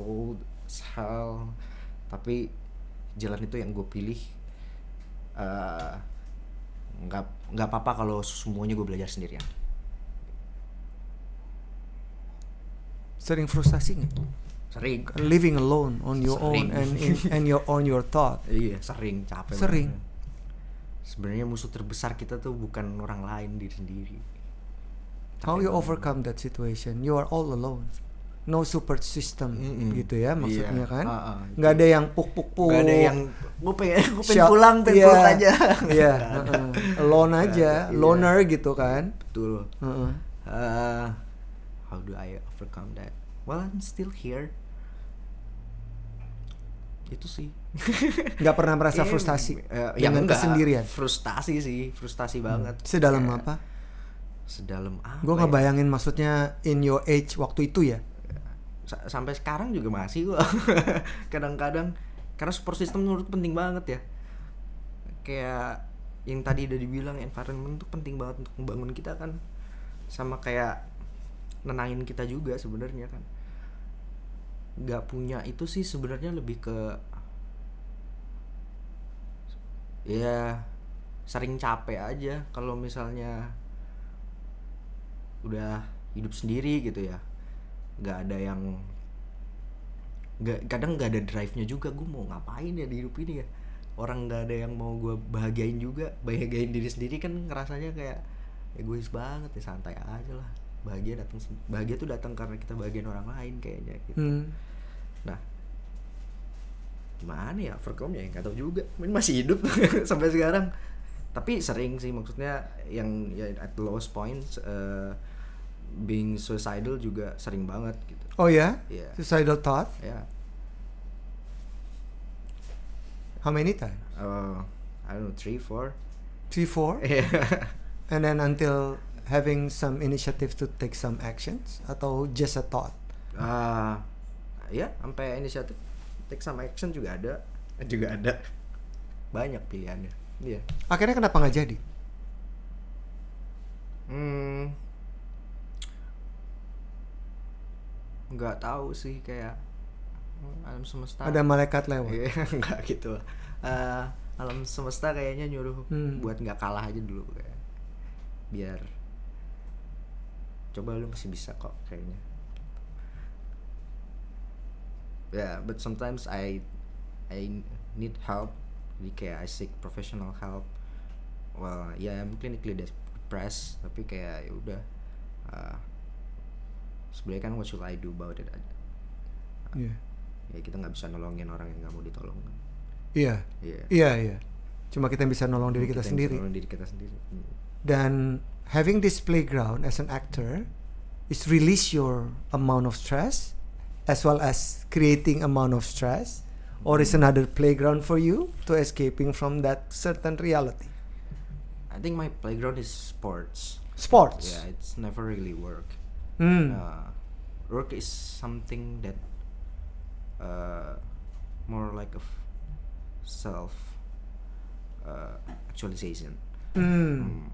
[SPEAKER 1] cold as hell tapi jalan itu yang gue pilih eh, nggak uh, nggak apa-apa kalau semuanya gue belajar sendirian
[SPEAKER 2] sering frustasi nggak sering living alone on your sering. own and in,
[SPEAKER 1] and your on your thought iya sering capek sering sebenarnya musuh terbesar kita tuh bukan orang lain diri sendiri
[SPEAKER 2] how you overcome that situation you are all alone no support system mm -hmm. gitu ya maksudnya yeah. kan uh, uh, nggak ada yang puk puk puk nggak ada yang gue pengen gue pengen Shop, pulang pengen yeah, pulang aja iya yeah, uh, alone aja ada, iya. loner yeah. gitu
[SPEAKER 1] kan betul uh -uh. Uh, how do I overcome that well I'm still here itu sih nggak pernah merasa frustasi uh, eh, yang enggak, kesendirian frustasi sih frustasi hmm. banget
[SPEAKER 2] sedalam yeah. apa
[SPEAKER 1] sedalam apa
[SPEAKER 2] gue ya? ngebayangin ya? maksudnya in your age waktu itu ya
[SPEAKER 1] sampai sekarang juga masih kok kadang-kadang karena support system menurut penting banget ya kayak yang tadi udah dibilang environment tuh penting banget untuk membangun kita kan sama kayak nenangin kita juga sebenarnya kan nggak punya itu sih sebenarnya lebih ke ya sering capek aja kalau misalnya udah hidup sendiri gitu ya nggak ada yang nggak kadang nggak ada drive nya juga gue mau ngapain ya di hidup ini ya orang nggak ada yang mau gue bahagiain juga bahagiain diri sendiri kan ngerasanya kayak egois banget ya santai aja lah bahagia datang bahagia tuh datang karena kita bahagiain orang lain kayaknya gitu hmm. nah mana ya overcome ya nggak tahu juga Mungkin masih hidup sampai sekarang tapi sering sih maksudnya yang ya, at lowest point uh, being suicidal juga sering banget gitu. Oh ya? Yeah? yeah.
[SPEAKER 2] Suicidal thought?
[SPEAKER 1] Yeah. How many times? Uh, I don't know, three, four. Three,
[SPEAKER 2] four? Yeah. And then until having some initiative to take some actions atau just a thought? Uh, ah,
[SPEAKER 1] ya, yeah, sampai inisiatif take some action juga ada, juga ada. Banyak pilihannya. Iya. Yeah.
[SPEAKER 2] Akhirnya kenapa nggak jadi?
[SPEAKER 1] Hmm, nggak tahu sih kayak alam semesta ada malaikat lewat iya, nggak gitu Uh, alam semesta kayaknya nyuruh hmm. buat nggak kalah aja dulu kayak biar coba lu masih bisa kok kayaknya ya yeah, but sometimes I I need help jadi kayak I seek professional help well ya yeah, mungkin clinically depressed tapi kayak ya udah uh, sebenarnya kan what should I do about it aja yeah. ya kita nggak bisa nolongin orang yang nggak mau ditolong iya iya iya, iya.
[SPEAKER 2] cuma kita bisa nolong diri kita, kita sendiri nolong
[SPEAKER 1] diri kita sendiri hmm.
[SPEAKER 2] dan having this playground as an actor is release your amount of stress as well as creating amount of stress or is another playground for you to escaping from that certain reality?
[SPEAKER 1] I think my playground is sports. Sports. Yeah, it's never really work. Mm. Uh, ah, work is something that uh, more like a self uh, actualization. Mm. Mm.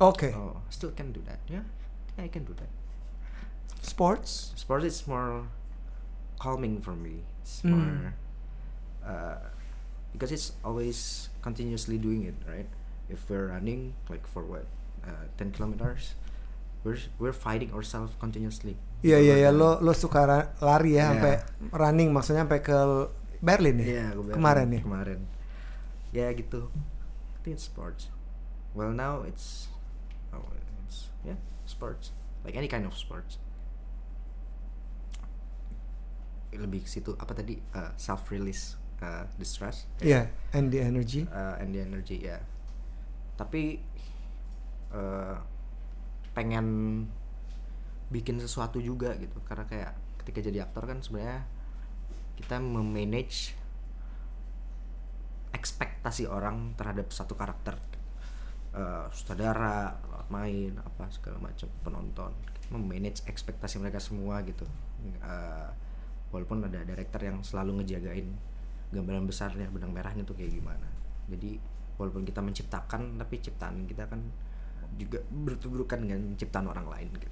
[SPEAKER 1] Okay. Oh, still can do that. Yeah, I can do that. Sports. Sports is more calming for me. It's hmm. more uh, because it's always continuously doing it, right? If we're running like for what, uh, ten kilometers, we're we're fighting ourselves continuously iya iya iya lo lo
[SPEAKER 2] suka lari ya yeah. sampai running maksudnya sampai ke Berlin ya yeah, ke Berlin, kemarin ya kemarin
[SPEAKER 1] ya yeah, gitu I think it's sports well now it's oh it's yeah sports like any kind of sports lebih ke situ apa tadi uh, self release uh, the stress yeah. yeah and the energy uh, and the energy ya yeah. tapi uh, pengen bikin sesuatu juga gitu karena kayak ketika jadi aktor kan sebenarnya kita memanage ekspektasi orang terhadap satu karakter uh, sutradara main apa segala macam penonton memanage ekspektasi mereka semua gitu uh, walaupun ada director yang selalu ngejagain gambaran besarnya benang merahnya tuh kayak gimana jadi walaupun kita menciptakan tapi ciptaan kita kan juga bertuburkan dengan ciptaan orang lain gitu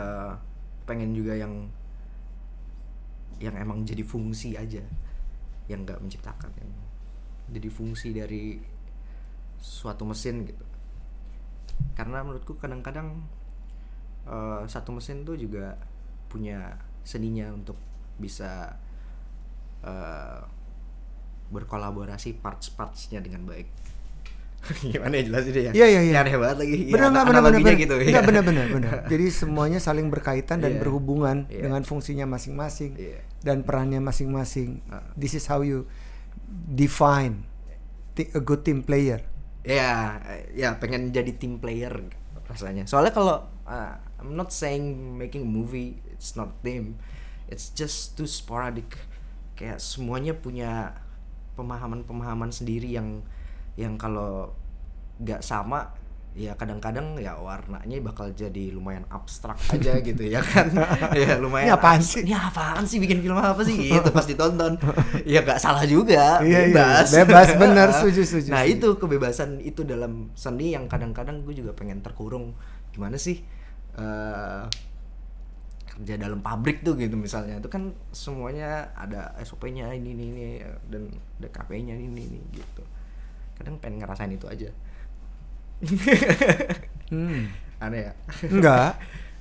[SPEAKER 1] uh, pengen juga yang yang emang jadi fungsi aja yang nggak menciptakan yang jadi fungsi dari suatu mesin gitu karena menurutku kadang-kadang uh, satu mesin tuh juga punya seninya untuk bisa uh, berkolaborasi parts-partsnya dengan baik gimana ya ini ya? Iya iya iya. Aneh banget lagi. Benar iya, nggak benar benar gitu. ya benar benar benar.
[SPEAKER 2] Jadi semuanya saling berkaitan dan yeah. berhubungan yeah. dengan fungsinya masing-masing yeah. dan perannya masing-masing. Uh. This is how you define a good team player.
[SPEAKER 1] Iya, ya, yeah, ya yeah, pengen jadi team player rasanya. Soalnya kalau uh, I'm not saying making movie it's not team. It's just too sporadic. Kayak semuanya punya pemahaman-pemahaman sendiri yang yang kalau nggak sama ya kadang-kadang ya warnanya bakal jadi lumayan abstrak aja gitu ya kan ya lumayan ini apaan sih ini apaan sih bikin film apa sih itu pas ditonton ya gak salah juga iya, bebas iya, bebas bener suju suju. nah suju. itu kebebasan itu dalam seni yang kadang-kadang gue juga pengen terkurung gimana sih uh, kerja dalam pabrik tuh gitu misalnya itu kan semuanya ada SOP-nya ini ini, ini dan ada kpi nya ini ini gitu kadang pengen ngerasain itu aja hmm. aneh ya enggak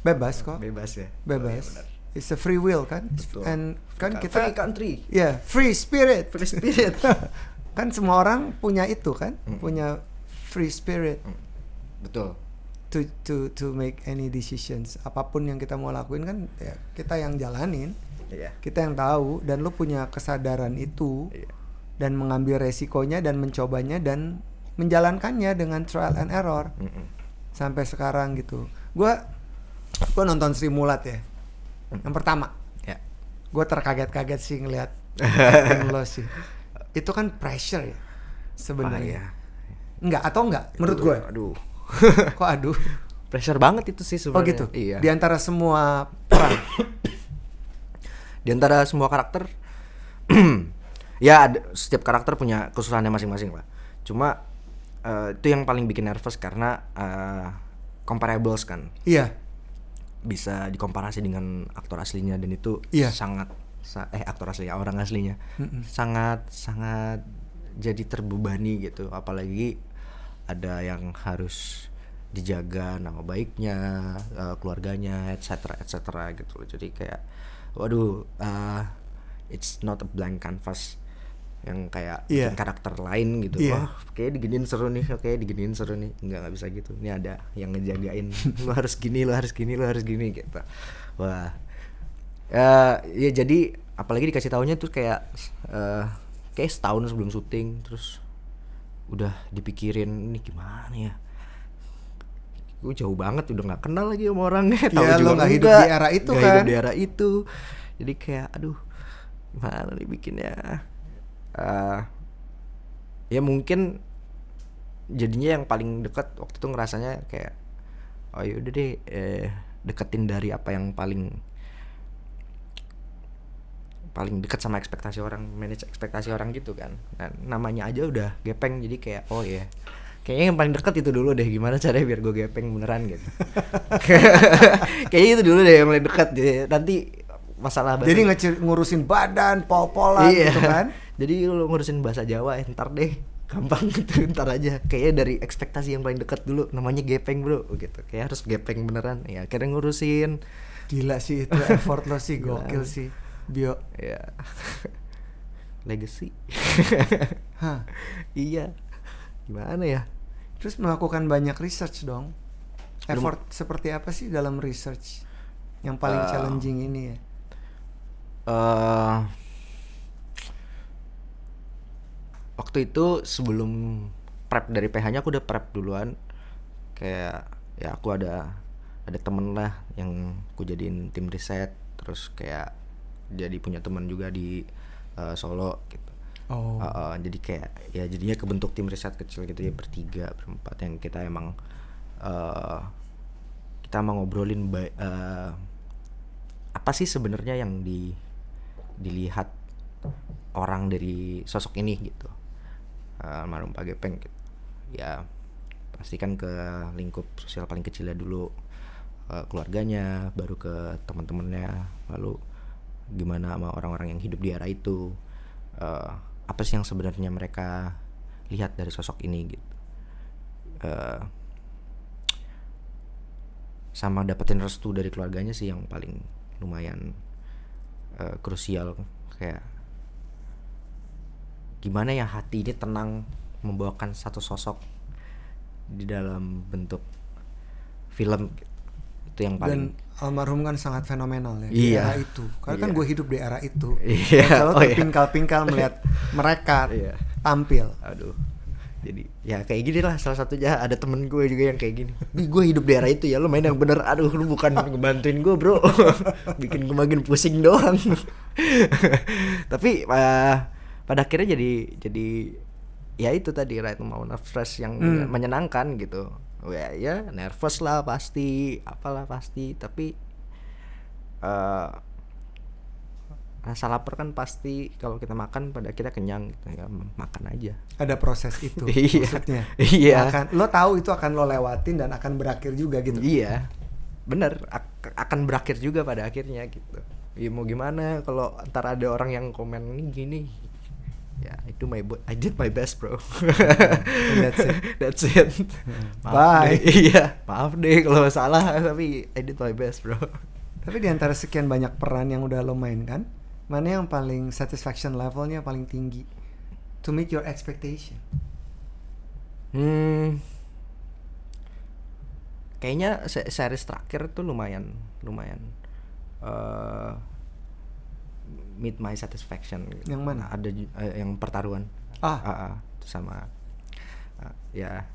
[SPEAKER 2] bebas kok bebas ya bebas oh, ya It's a free will kan, Betul. and kan kita free country, ya yeah, free spirit, free spirit, kan semua orang punya itu kan, mm. punya free spirit, mm. betul. To to to make any decisions, apapun yang kita mau lakuin kan, ya, kita yang jalanin, yeah. kita yang tahu, dan lu punya kesadaran itu. Yeah dan mengambil resikonya dan mencobanya dan menjalankannya dengan trial and error mm -mm. sampai sekarang gitu gue gue nonton Sri Mulat ya yang pertama yeah. gue terkaget-kaget sih ngelihat lo sih itu kan pressure ya sebenarnya ya. Enggak
[SPEAKER 1] atau enggak menurut gue ya? aduh kok aduh pressure banget itu sih sebenarnya oh gitu iya. di antara semua peran di antara semua karakter ya setiap karakter punya kesusahannya masing-masing lah cuma uh, itu yang paling bikin nervous karena uh, comparables kan iya bisa dikomparasi dengan aktor aslinya dan itu iya. sangat sa eh aktor aslinya orang aslinya mm -mm. sangat sangat jadi terbebani gitu apalagi ada yang harus dijaga nama baiknya uh, keluarganya etc etc gitu loh jadi kayak waduh uh, it's not a blank canvas yang kayak yeah. bikin karakter lain gitu yeah. Iya. oh kayak diginin seru nih oke diginin seru nih nggak nggak bisa gitu ini ada yang ngejagain lo harus gini lo harus gini lo harus gini gitu wah uh, ya jadi apalagi dikasih tahunya tuh kayak uh, kayak setahun sebelum syuting terus udah dipikirin ini gimana ya gue jauh banget udah nggak kenal lagi sama orangnya tahu ya, juga lo gak hidup di era itu gak kan hidup di era itu jadi kayak aduh gimana nih bikinnya uh, ya mungkin jadinya yang paling dekat waktu itu ngerasanya kayak oh yaudah deh eh, deketin dari apa yang paling paling dekat sama ekspektasi orang manage ekspektasi orang gitu kan dan namanya aja udah gepeng jadi kayak oh ya yeah. kayaknya yang paling deket itu dulu deh gimana caranya biar gue gepeng beneran gitu kayaknya itu dulu deh yang paling deket deh. nanti masalah jadi ngurusin badan pol-polan iya. gitu kan jadi lu ngurusin bahasa Jawa ya, ntar deh gampang gitu ntar aja kayaknya dari ekspektasi yang paling deket dulu namanya gepeng bro oh, gitu kayak harus gepeng beneran ya akhirnya ngurusin gila sih itu effort lo sih gokil gila. sih bio ya legacy
[SPEAKER 2] Hah. iya gimana ya terus melakukan banyak research dong effort Lum seperti apa sih dalam research yang paling uh, challenging ini ya
[SPEAKER 1] uh, waktu itu sebelum prep dari PH-nya aku udah prep duluan kayak ya aku ada ada temen lah yang aku jadiin tim riset terus kayak jadi punya teman juga di uh, Solo gitu oh. uh, uh, jadi kayak ya jadinya kebentuk tim riset kecil gitu ya bertiga berempat yang kita emang uh, kita mau ngobrolin by, uh, eh, apa sih sebenarnya yang di dilihat orang dari sosok ini gitu almarhum Pak Gepeng ya pastikan ke lingkup sosial paling kecilnya dulu eh, keluarganya baru ke teman-temannya lalu gimana sama orang-orang yang hidup di era itu uh, apa sih yang sebenarnya mereka lihat dari sosok ini gitu uh, sama dapetin restu dari keluarganya sih yang paling lumayan uh, krusial kayak gimana ya hati ini tenang membawakan satu sosok di dalam bentuk film itu yang paling dan
[SPEAKER 2] almarhum kan sangat fenomenal ya iya. di era itu karena kan iya. kan gue hidup di era itu iya. kalau oh, iya. terpingkal-pingkal iya. melihat
[SPEAKER 1] mereka iya. tampil aduh jadi ya kayak gini lah salah satunya ada temen gue juga yang kayak gini gue hidup di era itu ya lo main yang bener aduh lu bukan ngebantuin gue bro bikin gue makin pusing doang tapi uh, pada akhirnya jadi jadi ya itu tadi right mau fresh yang hmm. menyenangkan gitu ya, ya nervous lah pasti apalah pasti tapi uh, rasa lapar kan pasti kalau kita makan pada kita kenyang gitu ya makan aja ada proses itu iya. maksudnya iya akan lo tahu itu akan lo lewatin dan akan berakhir juga gitu iya bener ak akan berakhir juga pada akhirnya gitu ya mau gimana kalau ntar ada orang yang komen gini yeah, I do my I did my best, bro. that's it. that's it. maaf Bye. Deh. Iya, maaf deh kalau salah, tapi I did my best, bro.
[SPEAKER 2] Tapi di antara sekian banyak peran yang udah lo main kan, mana yang paling satisfaction
[SPEAKER 1] levelnya paling tinggi to meet your expectation? Hmm, kayaknya series terakhir tuh lumayan, lumayan. Uh, meet my satisfaction gitu. yang mana ada uh, yang pertaruhan ah uh, uh, sama uh, ya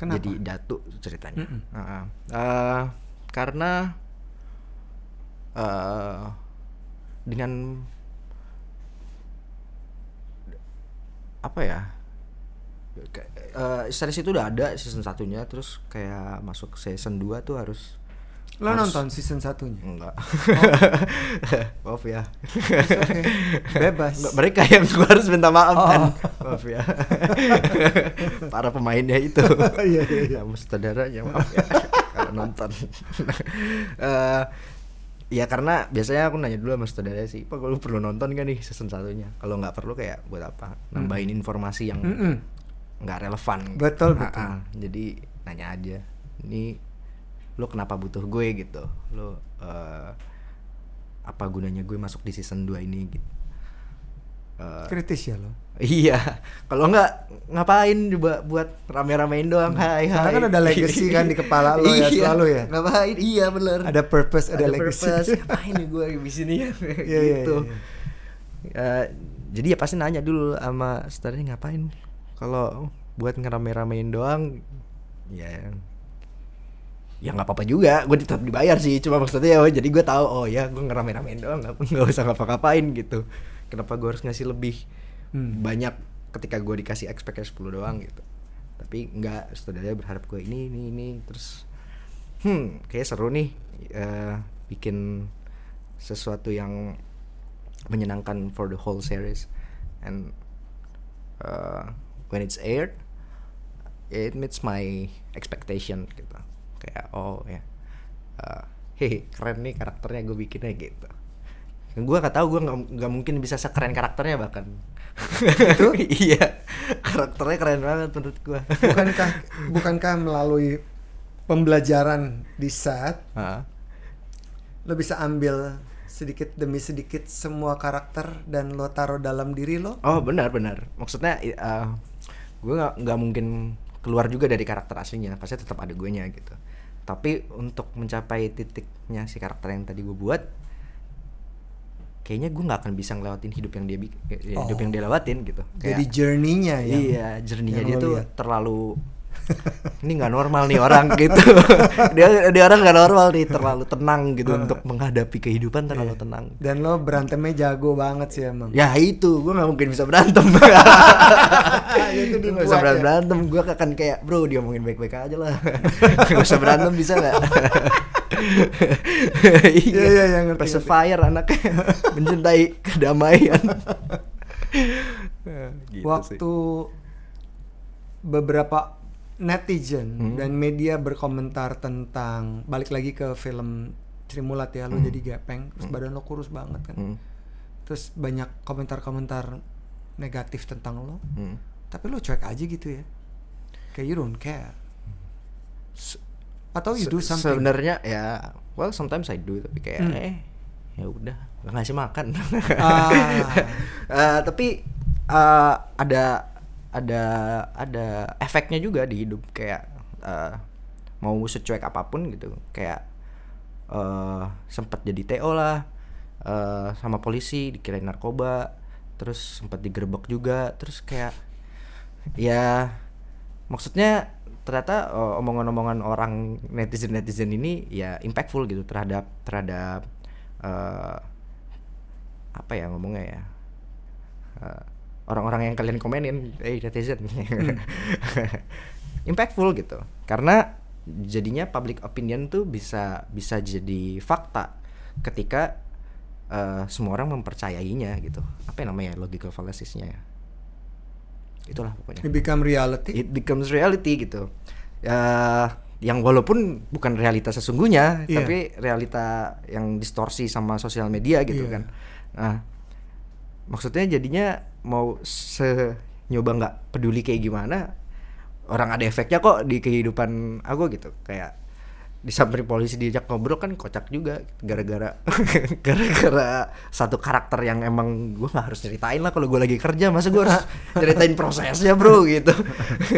[SPEAKER 1] Kenapa? jadi datu ceritanya mm -mm. Uh, uh, uh, karena uh, dengan apa ya uh, series itu udah ada season satunya terus kayak masuk season 2 tuh harus Lo harus... nonton season satunya? Enggak. Oh. maaf ya. Okay. Bebas. Enggak, mereka yang gue harus minta maaf oh. kan. Maaf ya. Para pemainnya itu. Iya iya iya. Kamu maaf ya. Kalau nonton. uh, Ya karena biasanya aku nanya dulu sama saudara sih, Pak kalau perlu nonton gak nih season satunya? Kalau nggak perlu kayak buat apa? Hmm. Nambahin mm. informasi yang hmm. nggak mm -mm. relevan. Betul gitu. betul. Ah, jadi nanya aja. Ini lo kenapa butuh gue gitu lo uh, eh, apa gunanya gue masuk di season 2 ini gitu uh, kritis ya lo iya kalau nggak ngapain coba buat rame-ramein doang hai hmm. hai karena kan ada legacy kan di kepala lo ya iya, selalu ya ngapain iya bener ada purpose ada, ada legacy purpose. ngapain nih gue di sini ya iya, iya, gitu yeah, iya. yeah, uh, jadi ya pasti nanya dulu sama starnya ngapain kalau buat ngerame-ramein doang ya ya nggak apa-apa juga gue tetap dibayar sih cuma maksudnya ya jadi gue tahu oh ya gue ngerame-ramein doang nggak usah ngapa-ngapain gitu kenapa gue harus ngasih lebih hmm. banyak ketika gue dikasih expect 10 doang gitu tapi nggak setidaknya berharap gue ini ini ini terus hmm kayak seru nih uh, bikin sesuatu yang menyenangkan for the whole series and uh, when it's aired it meets my expectation gitu kayak oh ya uh, hehe keren nih karakternya gue bikinnya gitu gue gak tahu gue nggak mungkin bisa sekeren karakternya bahkan itu iya karakternya keren banget menurut gue bukankah
[SPEAKER 2] bukankah melalui pembelajaran di saat uh. lo bisa ambil sedikit demi sedikit semua karakter dan lo taruh dalam
[SPEAKER 1] diri lo oh benar benar maksudnya uh, eh, gue nggak mungkin keluar juga dari karakter aslinya pasti tetap ada gue nya gitu tapi untuk mencapai titiknya si karakter yang tadi gue buat kayaknya gue nggak akan bisa ngelewatin hidup yang dia eh, hidup oh. yang dia lewatin gitu kayak, jadi journey-nya ya iya journey-nya dia tuh terlalu ini nggak normal nih orang gitu dia dia orang nggak normal nih terlalu tenang gitu untuk menghadapi kehidupan terlalu iya. tenang
[SPEAKER 2] dan lo berantemnya jago banget sih emang ya
[SPEAKER 1] itu gue nggak mungkin bisa berantem ya, itu gue gak bisa berantem, berantem. gue akan kayak bro dia mungkin baik-baik aja lah gak usah berantem bisa nggak iya iya yang ngerti pacifier anaknya mencintai kedamaian ya, gitu waktu sih. beberapa
[SPEAKER 2] netizen hmm. dan media berkomentar tentang balik lagi ke film Trimulat ya, lo hmm. jadi gepeng, terus hmm. badan lo kurus banget kan. Hmm. Terus banyak komentar-komentar negatif tentang lo. Hmm. Tapi lo cuek aja gitu ya. Kayak you don't care. atau you do something.
[SPEAKER 1] Sebenarnya ya, well sometimes I do tapi kayak hmm. eh ya udah ngasih makan. ah. uh, tapi uh, ada ada ada efeknya juga di hidup kayak uh, mau secuek apapun gitu kayak uh, eh, sempat jadi TO lah uh, sama polisi dikirain narkoba terus sempat digerebek juga terus kayak ya maksudnya ternyata uh, omongan-omongan orang netizen-netizen ini ya impactful gitu terhadap terhadap uh, apa ya ngomongnya ya uh, orang-orang yang kalian komenin eh hey, netizen hmm. impactful gitu karena jadinya public opinion tuh bisa bisa jadi fakta ketika uh, semua orang mempercayainya gitu apa yang namanya logical fallaciesnya ya itulah pokoknya it become reality it becomes reality gitu uh, yang walaupun bukan realitas sesungguhnya yeah. tapi realita yang distorsi sama sosial media gitu yeah. kan nah maksudnya jadinya mau se nyoba nggak peduli kayak gimana orang ada efeknya kok di kehidupan aku gitu kayak di samping polisi diajak ngobrol kan kocak juga gara-gara gara-gara satu karakter yang emang gue nggak harus ceritain lah kalau gue lagi kerja masa gue harus ceritain prosesnya bro gitu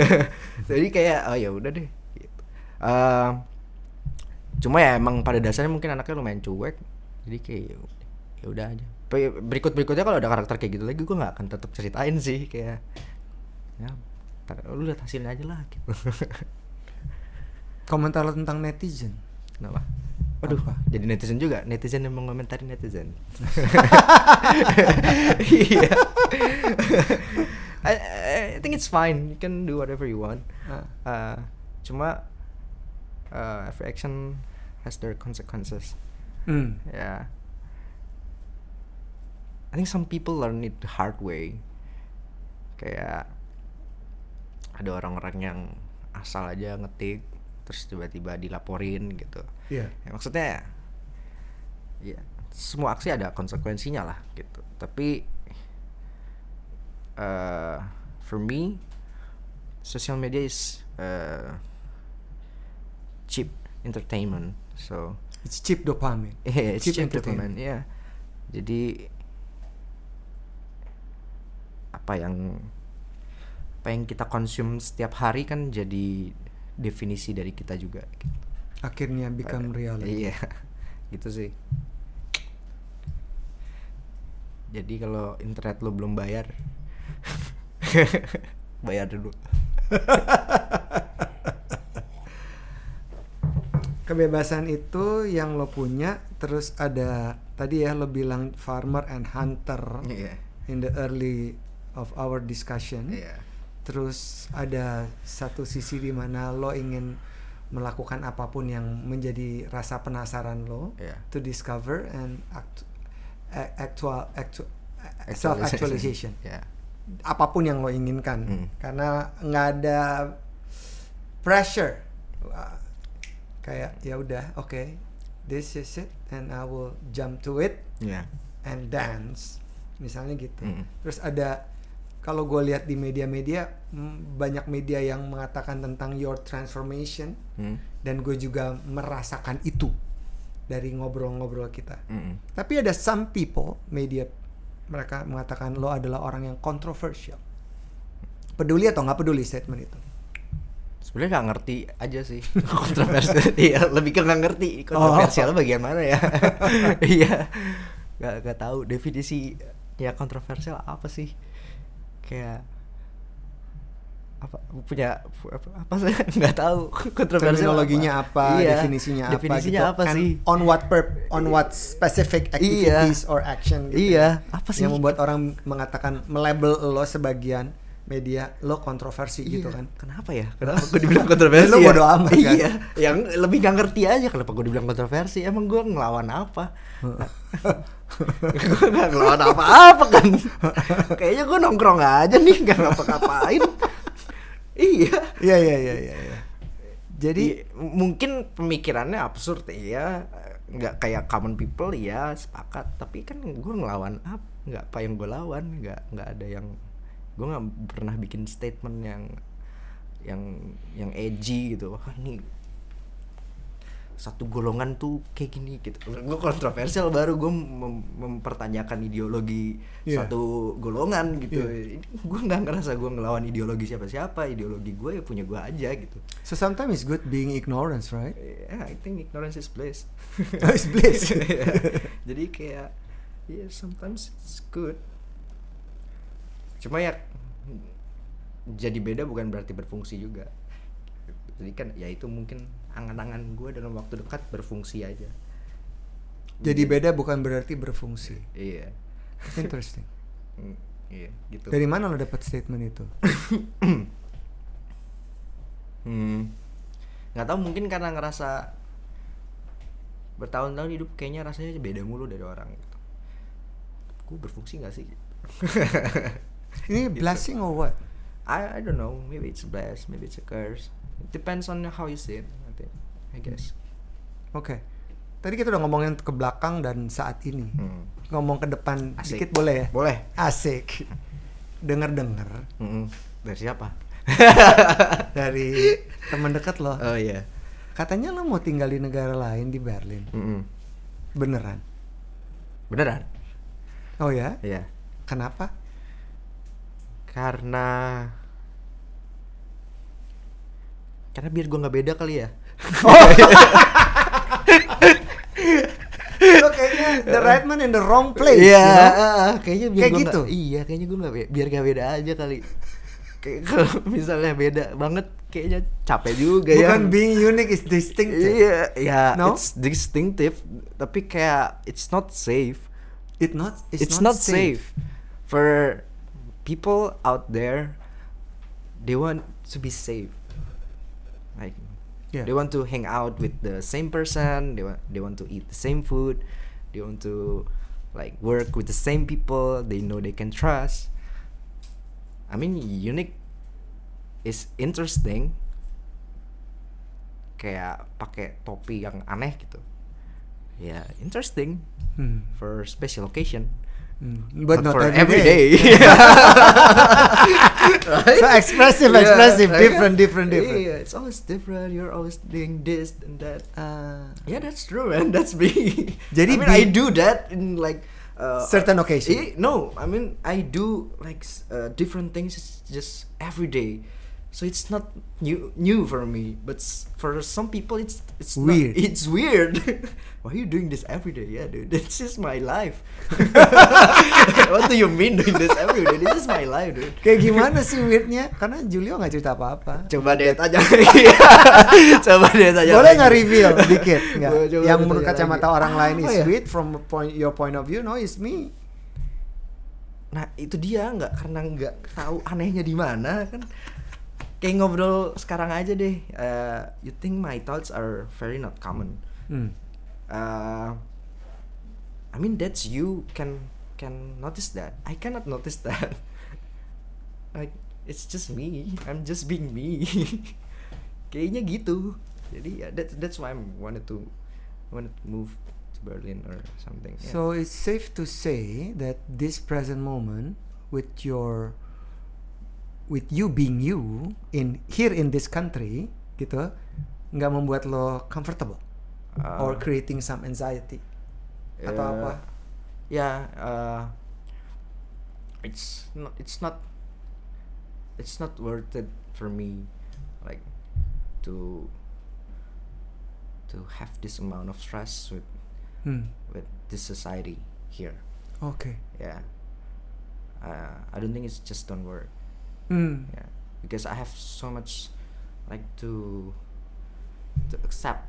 [SPEAKER 1] jadi kayak oh ya udah deh gitu. uh, cuma ya emang pada dasarnya mungkin anaknya lumayan cuek jadi kayak ya udah ya aja berikut berikutnya kalau ada karakter kayak gitu lagi gue nggak akan tetap ceritain sih kayak ya tar, lu lihat hasilnya aja lah gitu. komentar tentang netizen kenapa Aduh, apa? jadi netizen juga. Netizen yang mengomentari netizen. Iya. I, I think it's fine. You can do whatever you want. Uh. Uh, cuma uh, every action has their consequences. Mm. Ya. Yeah I think some people learn it the hard way kayak ada orang-orang yang asal aja ngetik terus tiba-tiba dilaporin gitu yeah. ya, maksudnya ya semua aksi ada konsekuensinya lah gitu tapi uh, for me social media is uh, cheap entertainment so it's cheap dopamine yeah, it's cheap, cheap entertainment ya yeah. jadi apa yang apa yang kita konsum setiap hari kan jadi definisi dari kita juga
[SPEAKER 2] akhirnya become Pada, reality iya
[SPEAKER 1] gitu sih jadi kalau internet lo belum bayar bayar dulu
[SPEAKER 2] kebebasan itu yang lo punya terus ada tadi ya lo bilang farmer and hunter yeah. in the early of our discussion. Yeah. Terus ada satu sisi di mana lo ingin melakukan apapun yang menjadi rasa penasaran lo yeah. to discover and act, actual actual self actualization. Yeah. Apapun yang lo inginkan mm. karena nggak ada pressure. Kayak ya udah, oke. Okay, this is it and I will jump to it. Yeah. And dance misalnya gitu. Mm. Terus ada kalau gue lihat di media-media mm, banyak media yang mengatakan tentang your transformation hmm. dan gue juga merasakan itu dari ngobrol-ngobrol kita. Mm Tapi ada some people media mereka mengatakan lo adalah orang yang kontroversial. Peduli atau nggak peduli statement itu?
[SPEAKER 1] Sebenarnya nggak ngerti aja sih kontroversial. Iya lebih ke nggak ngerti kontroversial oh. bagian mana ya? Iya, nggak nggak tahu definisi ya kontroversial apa sih? kayak apa punya apa, apa sih nggak tahu terminologinya apa, apa iya, definisinya, definisinya gitu apa, apa kan?
[SPEAKER 2] sih on what perp on what specific iya. activities iya, or action gitu iya ya. apa sih yang membuat orang mengatakan melabel lo sebagian media lo kontroversi iya. gitu kan kenapa ya kenapa gue dibilang kontroversi lo ya? bodo amat kan iya
[SPEAKER 1] yang lebih gak ngerti aja kenapa gue dibilang kontroversi emang gue ngelawan apa gue gak ngelawan apa-apa kan kayaknya gue nongkrong aja nih gak ngapa-ngapain iya iya iya iya iya, iya. jadi ya, mungkin pemikirannya absurd ya nggak kayak common people ya sepakat tapi kan gue ngelawan apa nggak apa yang gue lawan nggak nggak ada yang gue nggak pernah bikin statement yang yang yang edgy gitu wah ini satu golongan tuh kayak gini gitu gue kontroversial baru gue mem mempertanyakan ideologi yeah. satu golongan gitu yeah. gue nggak ngerasa gue ngelawan ideologi siapa siapa ideologi gue ya punya gue aja gitu
[SPEAKER 2] so sometimes it's good being ignorance right
[SPEAKER 1] yeah I think ignorance is bliss oh, it's bliss jadi kayak yeah sometimes it's good cuma ya jadi beda bukan berarti berfungsi juga jadi kan ya itu mungkin angan-angan gue dalam waktu dekat berfungsi aja jadi iya. beda bukan berarti berfungsi iya interesting mm, iya gitu dari mana lo
[SPEAKER 2] dapat statement itu hmm
[SPEAKER 1] nggak tau mungkin karena ngerasa bertahun-tahun hidup kayaknya rasanya beda mulu dari orang gitu gue berfungsi gak sih ini gitu. blessing or what I I don't know maybe it's a bless maybe it's a curse it depends on how you see it I guess. Oke. Okay. Tadi kita udah ngomongin
[SPEAKER 2] ke belakang dan saat ini. Hmm. Ngomong ke depan Asik. dikit boleh ya? Boleh. Asik. Dengar-dengar.
[SPEAKER 1] Hmm. Dari siapa?
[SPEAKER 2] Dari teman dekat loh. Oh iya. Yeah. Katanya lo mau tinggal di negara lain di Berlin. Mm Beneran? Beneran. Oh ya? Iya. Yeah. Kenapa?
[SPEAKER 1] Karena karena biar gue nggak beda kali ya Oh.
[SPEAKER 2] kayaknya the right man in the wrong place. Iya, eh, eh, kayaknya biar kayak gitu.
[SPEAKER 1] iya, kayaknya gue nggak biar gak beda aja kali. kalau misalnya beda banget kayaknya capek juga ya. Bukan being unique is distinctive. Iya, yeah, it's distinctive tapi kayak it's not safe. It not it's, not, safe for people out there. They want to be safe. Like yeah. they want to hang out with the same person they want they want to eat the same food they want to like work with the same people they know they can trust i mean unique is interesting kayak pakai topi yang aneh gitu yeah, interesting hmm. for special occasion Mm, but not, every, every day. day. So expressive, expressive, different, different, different. Yeah, it's always different. You're always doing this and that. Uh, yeah, that's true, man. That's me. Jadi I mean, I do that in like uh, certain uh, occasion. I, eh, no, I mean I do like uh, different things just every day so it's not new new for me but for some people it's it's weird not, it's weird why are you doing this every day yeah dude this is my life what do you mean doing this every day this is my life dude kayak gimana sih
[SPEAKER 2] weirdnya karena Julio nggak cerita apa-apa coba deh tanya coba deh tanya boleh nggak reveal dikit nggak yang menurut kacamata lagi. orang lain apa is ya? weird
[SPEAKER 1] from point, your point of view no it's me nah itu dia nggak karena nggak tahu anehnya di mana kan kayak ngobrol sekarang aja deh. Uh, you think my thoughts are very not common. Uh, I mean that's you can can notice that. I cannot notice that. like it's just me. I'm just being me. Kayaknya gitu. Jadi yeah, that that's why I wanted to wanted to move to Berlin or something. Yeah. So
[SPEAKER 2] it's safe to say that this present moment with your with you being you in here in this country gitu nggak membuat lo comfortable uh, or ah. creating some anxiety
[SPEAKER 1] yeah, atau apa ya yeah, uh, it's not it's not it's not worth it for me like to to have this amount of stress with hmm. with this society here okay yeah uh, i don't think it's just don't work mm. yeah, because I have so much like to to accept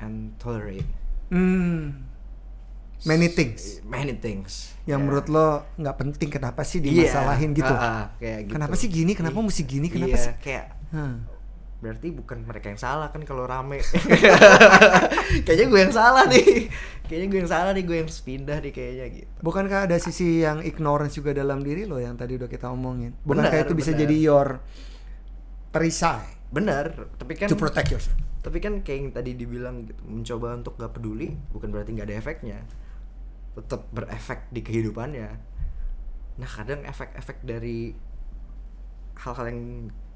[SPEAKER 1] and tolerate
[SPEAKER 2] mm. many things many things yang yeah. menurut lo nggak penting kenapa sih iya. dimasalahin yeah. gitu. Uh, uh, kayak gitu kenapa sih gini kenapa mesti gini kenapa yeah, sih kayak
[SPEAKER 1] berarti bukan mereka yang salah kan kalau rame kayaknya gue yang salah nih kayaknya gue yang salah nih gue yang pindah nih kayaknya gitu
[SPEAKER 2] bukankah ada sisi yang ignorance juga dalam diri lo yang tadi udah kita omongin bukan kayak itu bisa bener. jadi your perisai
[SPEAKER 1] benar tapi kan to protect yourself tapi kan kayak yang tadi dibilang gitu, mencoba untuk gak peduli bukan berarti nggak ada efeknya tetap berefek di kehidupannya nah kadang efek-efek dari hal-hal yang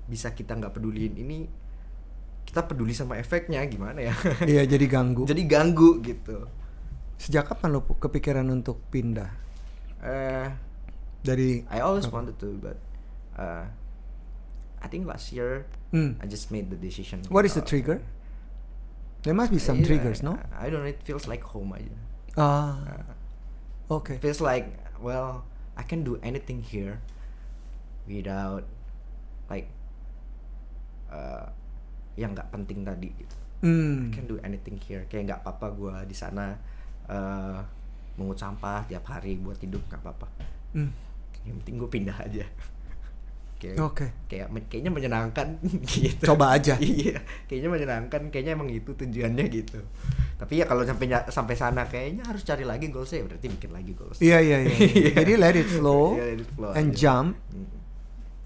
[SPEAKER 1] bisa kita nggak peduliin ini kita peduli sama efeknya gimana ya iya jadi ganggu jadi ganggu gitu
[SPEAKER 2] sejak kapan lo kepikiran untuk pindah uh, dari I always wanted
[SPEAKER 1] to but uh, I think last year mm. I just made the decision what is
[SPEAKER 2] the oh. trigger there must be some uh, triggers no
[SPEAKER 1] I don't know it feels like home aja ah uh, okay feels like well I can do anything here without uh, yang nggak penting tadi gitu.
[SPEAKER 2] Mm. I can
[SPEAKER 1] do anything here. Kayak nggak apa-apa gue di sana uh, mengut sampah tiap hari buat hidup nggak apa-apa. Mm. Yang penting gue pindah aja. kayak, okay. kayak kayaknya menyenangkan gitu. Coba aja. iya, kayaknya menyenangkan. Kayaknya emang itu tujuannya gitu. Tapi ya kalau sampai sampai sana kayaknya harus cari lagi goalsnya. Berarti bikin lagi goals. Iya iya iya. iya. Jadi let it flow,
[SPEAKER 2] yeah, let it flow and aja. jump mm.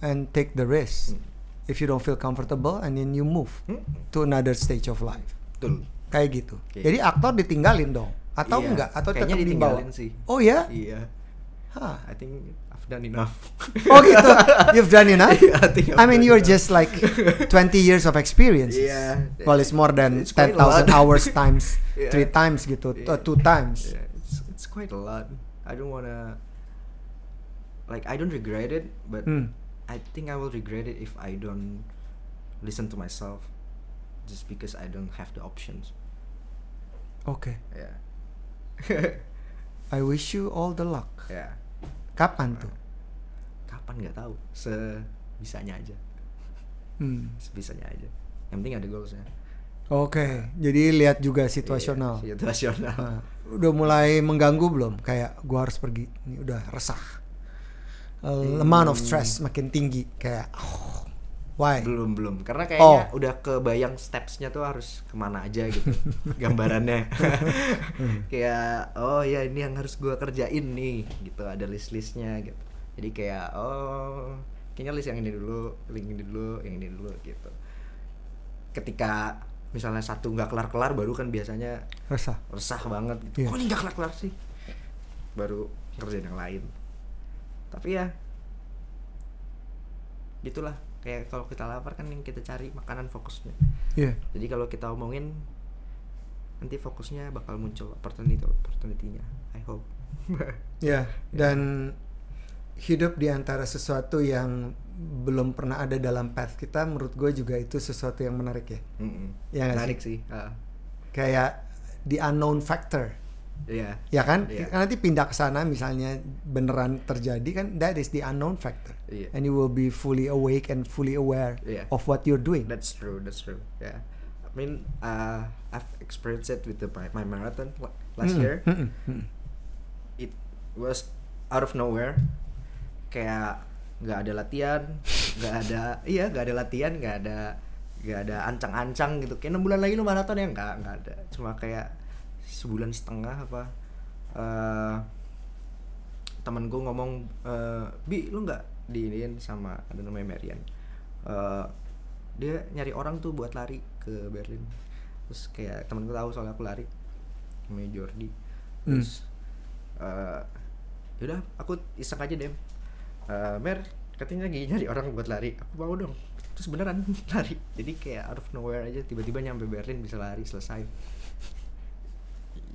[SPEAKER 2] and take the risk. Mm if you don't feel comfortable and then you move hmm? to another stage of life. Betul. Kayak gitu. Okay. Jadi aktor ditinggalin dong atau yeah. enggak atau Kayaknya tetap ditinggalin dibawa? sih. Oh ya?
[SPEAKER 1] Iya. iya. Huh. I think I've done enough. Oh gitu. You've done enough. yeah, I, think I've I mean you're enough. just like 20
[SPEAKER 2] years of experience. Yeah. Well, it's more than 10,000 hours times yeah. three times gitu, yeah. Uh, two times. Yeah.
[SPEAKER 1] It's, it's quite a lot. I don't wanna like I don't regret it, but hmm I think I will regret it if I don't listen to myself just because I don't have the options. Okay. Yeah.
[SPEAKER 2] I wish you all the luck. Yeah. Kapan tuh?
[SPEAKER 1] Kapan nggak tahu. Sebisanya aja. Hmm. Sebisanya aja. Yang penting ada goalsnya.
[SPEAKER 2] Oke, okay. jadi lihat juga iya, situasional. Iya, situasional. Nah, udah mulai mengganggu belum? Kayak gua harus pergi, ini udah resah hmm. amount of stress makin tinggi kayak oh, why belum belum
[SPEAKER 1] karena kayaknya oh. udah kebayang stepsnya tuh harus kemana aja gitu gambarannya hmm. kayak oh ya ini yang harus gue kerjain nih gitu ada list listnya gitu jadi kayak oh kayaknya list yang ini dulu link ini dulu yang ini dulu gitu ketika misalnya satu nggak kelar kelar baru kan biasanya resah resah banget gitu yeah. kok ini nggak kelar kelar sih baru kerja yang lain tapi ya gitulah kayak kalau kita lapar kan yang kita cari makanan fokusnya yeah. jadi kalau kita omongin nanti fokusnya bakal muncul opportunity opportunitynya I hope
[SPEAKER 2] ya yeah. dan hidup di antara sesuatu yang belum pernah ada dalam path kita menurut gue juga itu sesuatu yang menarik ya mm -hmm. ya menarik sih, sih. Uh. kayak the unknown factor Yeah. Ya kan? Yeah. Iya. Nanti pindah ke sana misalnya beneran terjadi kan that is the unknown factor. Yeah. And you will be fully awake and fully aware yeah. of what you're doing.
[SPEAKER 1] That's true. That's true. Yeah. I mean, uh, I've experienced it with the, my, my marathon last mm. year. Mm -mm. It was out of nowhere. Kayak nggak ada latihan, nggak ada iya nggak ada latihan, nggak ada nggak ada ancang-ancang gitu. Kayak enam bulan lagi lu maraton ya nggak nggak ada. Cuma kayak sebulan setengah apa uh, temen gue ngomong uh, bi lu nggak diinin sama ada namanya Marian uh, dia nyari orang tuh buat lari ke Berlin terus kayak temen gue tahu soalnya aku lari namanya Jordi hmm. terus hmm. uh, yaudah aku iseng aja deh uh, Mer katanya lagi nyari orang buat lari aku mau dong terus beneran lari jadi kayak out of nowhere aja tiba-tiba nyampe Berlin bisa lari selesai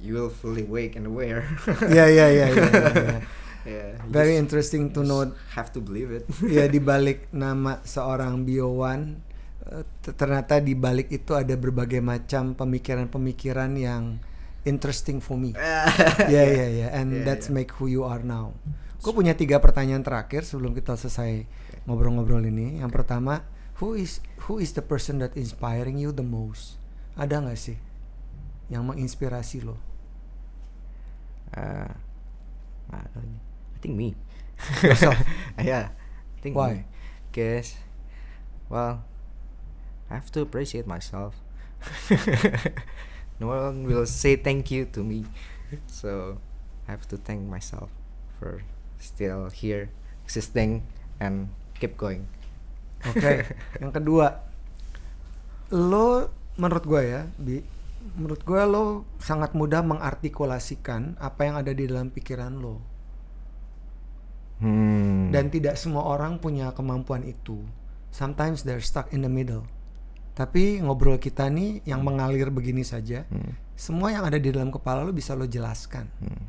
[SPEAKER 1] you will fully wake and aware. yeah, yeah, yeah, yeah. yeah, yeah. Very interesting to know. Have to believe it. ya yeah, di
[SPEAKER 2] balik nama seorang biowan eh, ternyata di balik itu ada berbagai macam pemikiran-pemikiran yang interesting for me. Ya ya ya and yeah, that's yeah. make who you are now. Gue punya tiga pertanyaan terakhir sebelum kita selesai ngobrol-ngobrol ini. Yang okay. pertama, who is who is the person that inspiring you the most? Ada nggak sih yang menginspirasi lo?
[SPEAKER 1] uh, I don't I think me. yeah, I think why? Because, well, I have to appreciate myself. no one will say thank you to me, so I have to thank myself for still here, existing, and keep going. Oke, okay.
[SPEAKER 2] yang kedua, lo menurut gue ya, Bi, menurut gue lo sangat mudah mengartikulasikan apa yang ada di dalam pikiran lo. Hmm. Dan tidak semua orang punya kemampuan itu. Sometimes they're stuck in the middle. Tapi ngobrol kita nih yang hmm. mengalir begini saja, hmm. semua yang ada di dalam kepala lo bisa lo jelaskan. Hmm.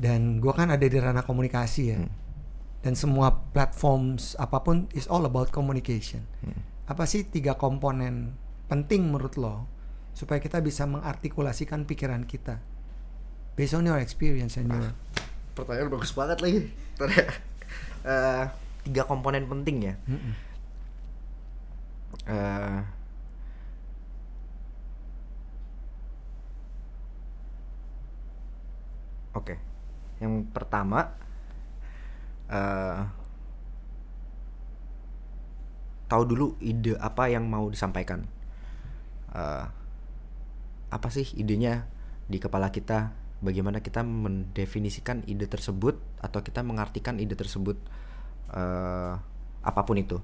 [SPEAKER 2] Dan gue kan ada di ranah komunikasi ya. Hmm. Dan semua platforms apapun is all about communication. Hmm. Apa sih tiga komponen penting menurut lo? supaya kita bisa mengartikulasikan pikiran kita based on your experience and your
[SPEAKER 1] pertanyaan bagus banget lagi uh, tiga komponen penting ya mm -mm. Uh, Oke, okay. yang pertama uh, tahu dulu ide apa yang mau disampaikan. Uh, apa sih idenya di kepala kita bagaimana kita mendefinisikan ide tersebut atau kita mengartikan ide tersebut uh, apapun itu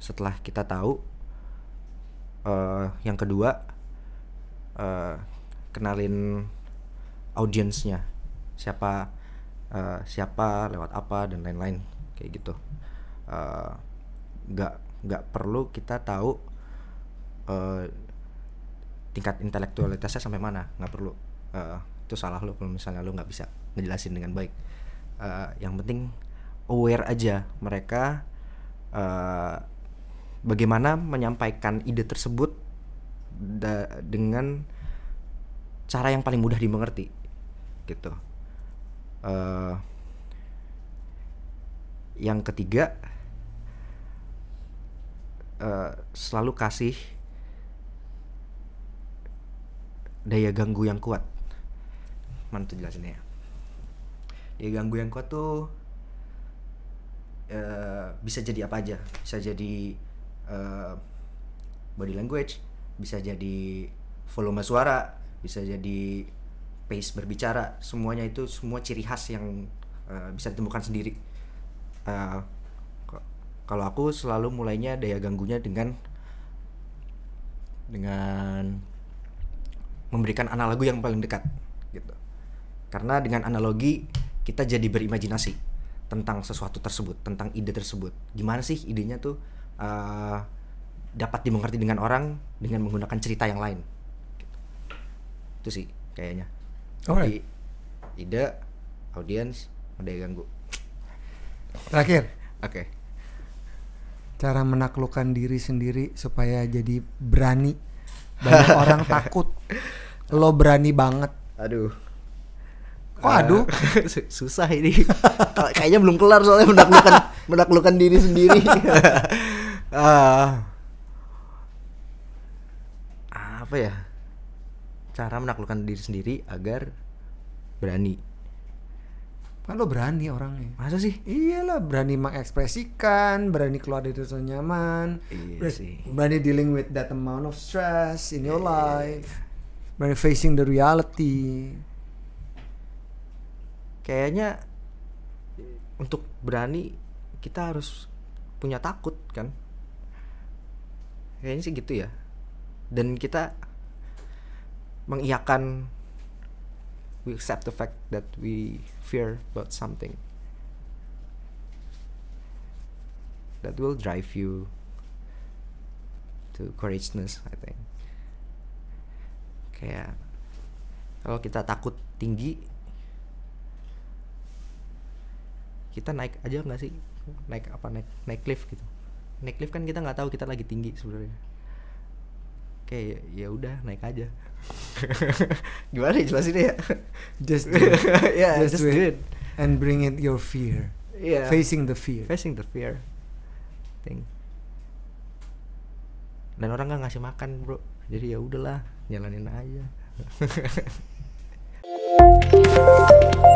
[SPEAKER 1] setelah kita tahu uh, yang kedua uh, kenalin audiensnya siapa uh, siapa lewat apa dan lain-lain kayak gitu nggak gak nggak perlu kita tahu uh, tingkat intelektualitasnya sampai mana nggak perlu uh, itu salah lo kalau misalnya lo nggak bisa ngejelasin dengan baik uh, yang penting aware aja mereka uh, bagaimana menyampaikan ide tersebut dengan cara yang paling mudah dimengerti gitu uh, yang ketiga uh, selalu kasih daya ganggu yang kuat mana tuh jelasinnya ya daya ganggu yang kuat tuh uh, bisa jadi apa aja bisa jadi uh, body language bisa jadi volume suara bisa jadi pace berbicara semuanya itu semua ciri khas yang uh, bisa ditemukan sendiri uh, kalau aku selalu mulainya daya ganggunya dengan dengan memberikan analogi yang paling dekat gitu. Karena dengan analogi kita jadi berimajinasi tentang sesuatu tersebut, tentang ide tersebut. Gimana sih idenya tuh uh, dapat dimengerti dengan orang dengan menggunakan cerita yang lain. Gitu. Itu sih kayaknya. Oke. Jadi ide, audiens, ada yang ganggu. Terakhir. Oke. Okay.
[SPEAKER 2] Cara menaklukkan diri sendiri supaya jadi berani banyak orang takut lo berani banget
[SPEAKER 1] aduh Kok uh, aduh susah ini kayaknya belum kelar soalnya menaklukkan menaklukkan diri sendiri uh, apa ya cara menaklukkan diri sendiri agar berani kan lo berani orangnya masa sih iyalah berani
[SPEAKER 2] mengekspresikan berani keluar dari zona nyaman iya berani, sih. berani dealing with that amount of stress in your iya. life berani facing the reality
[SPEAKER 1] kayaknya untuk berani kita harus punya takut kan kayaknya sih gitu ya dan kita mengiyakan we accept the fact that we fear about something that will drive you to courageousness I think kayak kalau kita takut tinggi kita naik aja nggak sih naik apa naik naik cliff gitu naik lift kan kita nggak tahu kita lagi tinggi sebenarnya kayak ya udah naik aja gimana jelasinnya ya just do it yeah, just, just do, it. it
[SPEAKER 2] and bring it your fear yeah facing the fear facing the
[SPEAKER 1] fear thing dan orang nggak ngasih makan bro jadi ya udahlah jalanin aja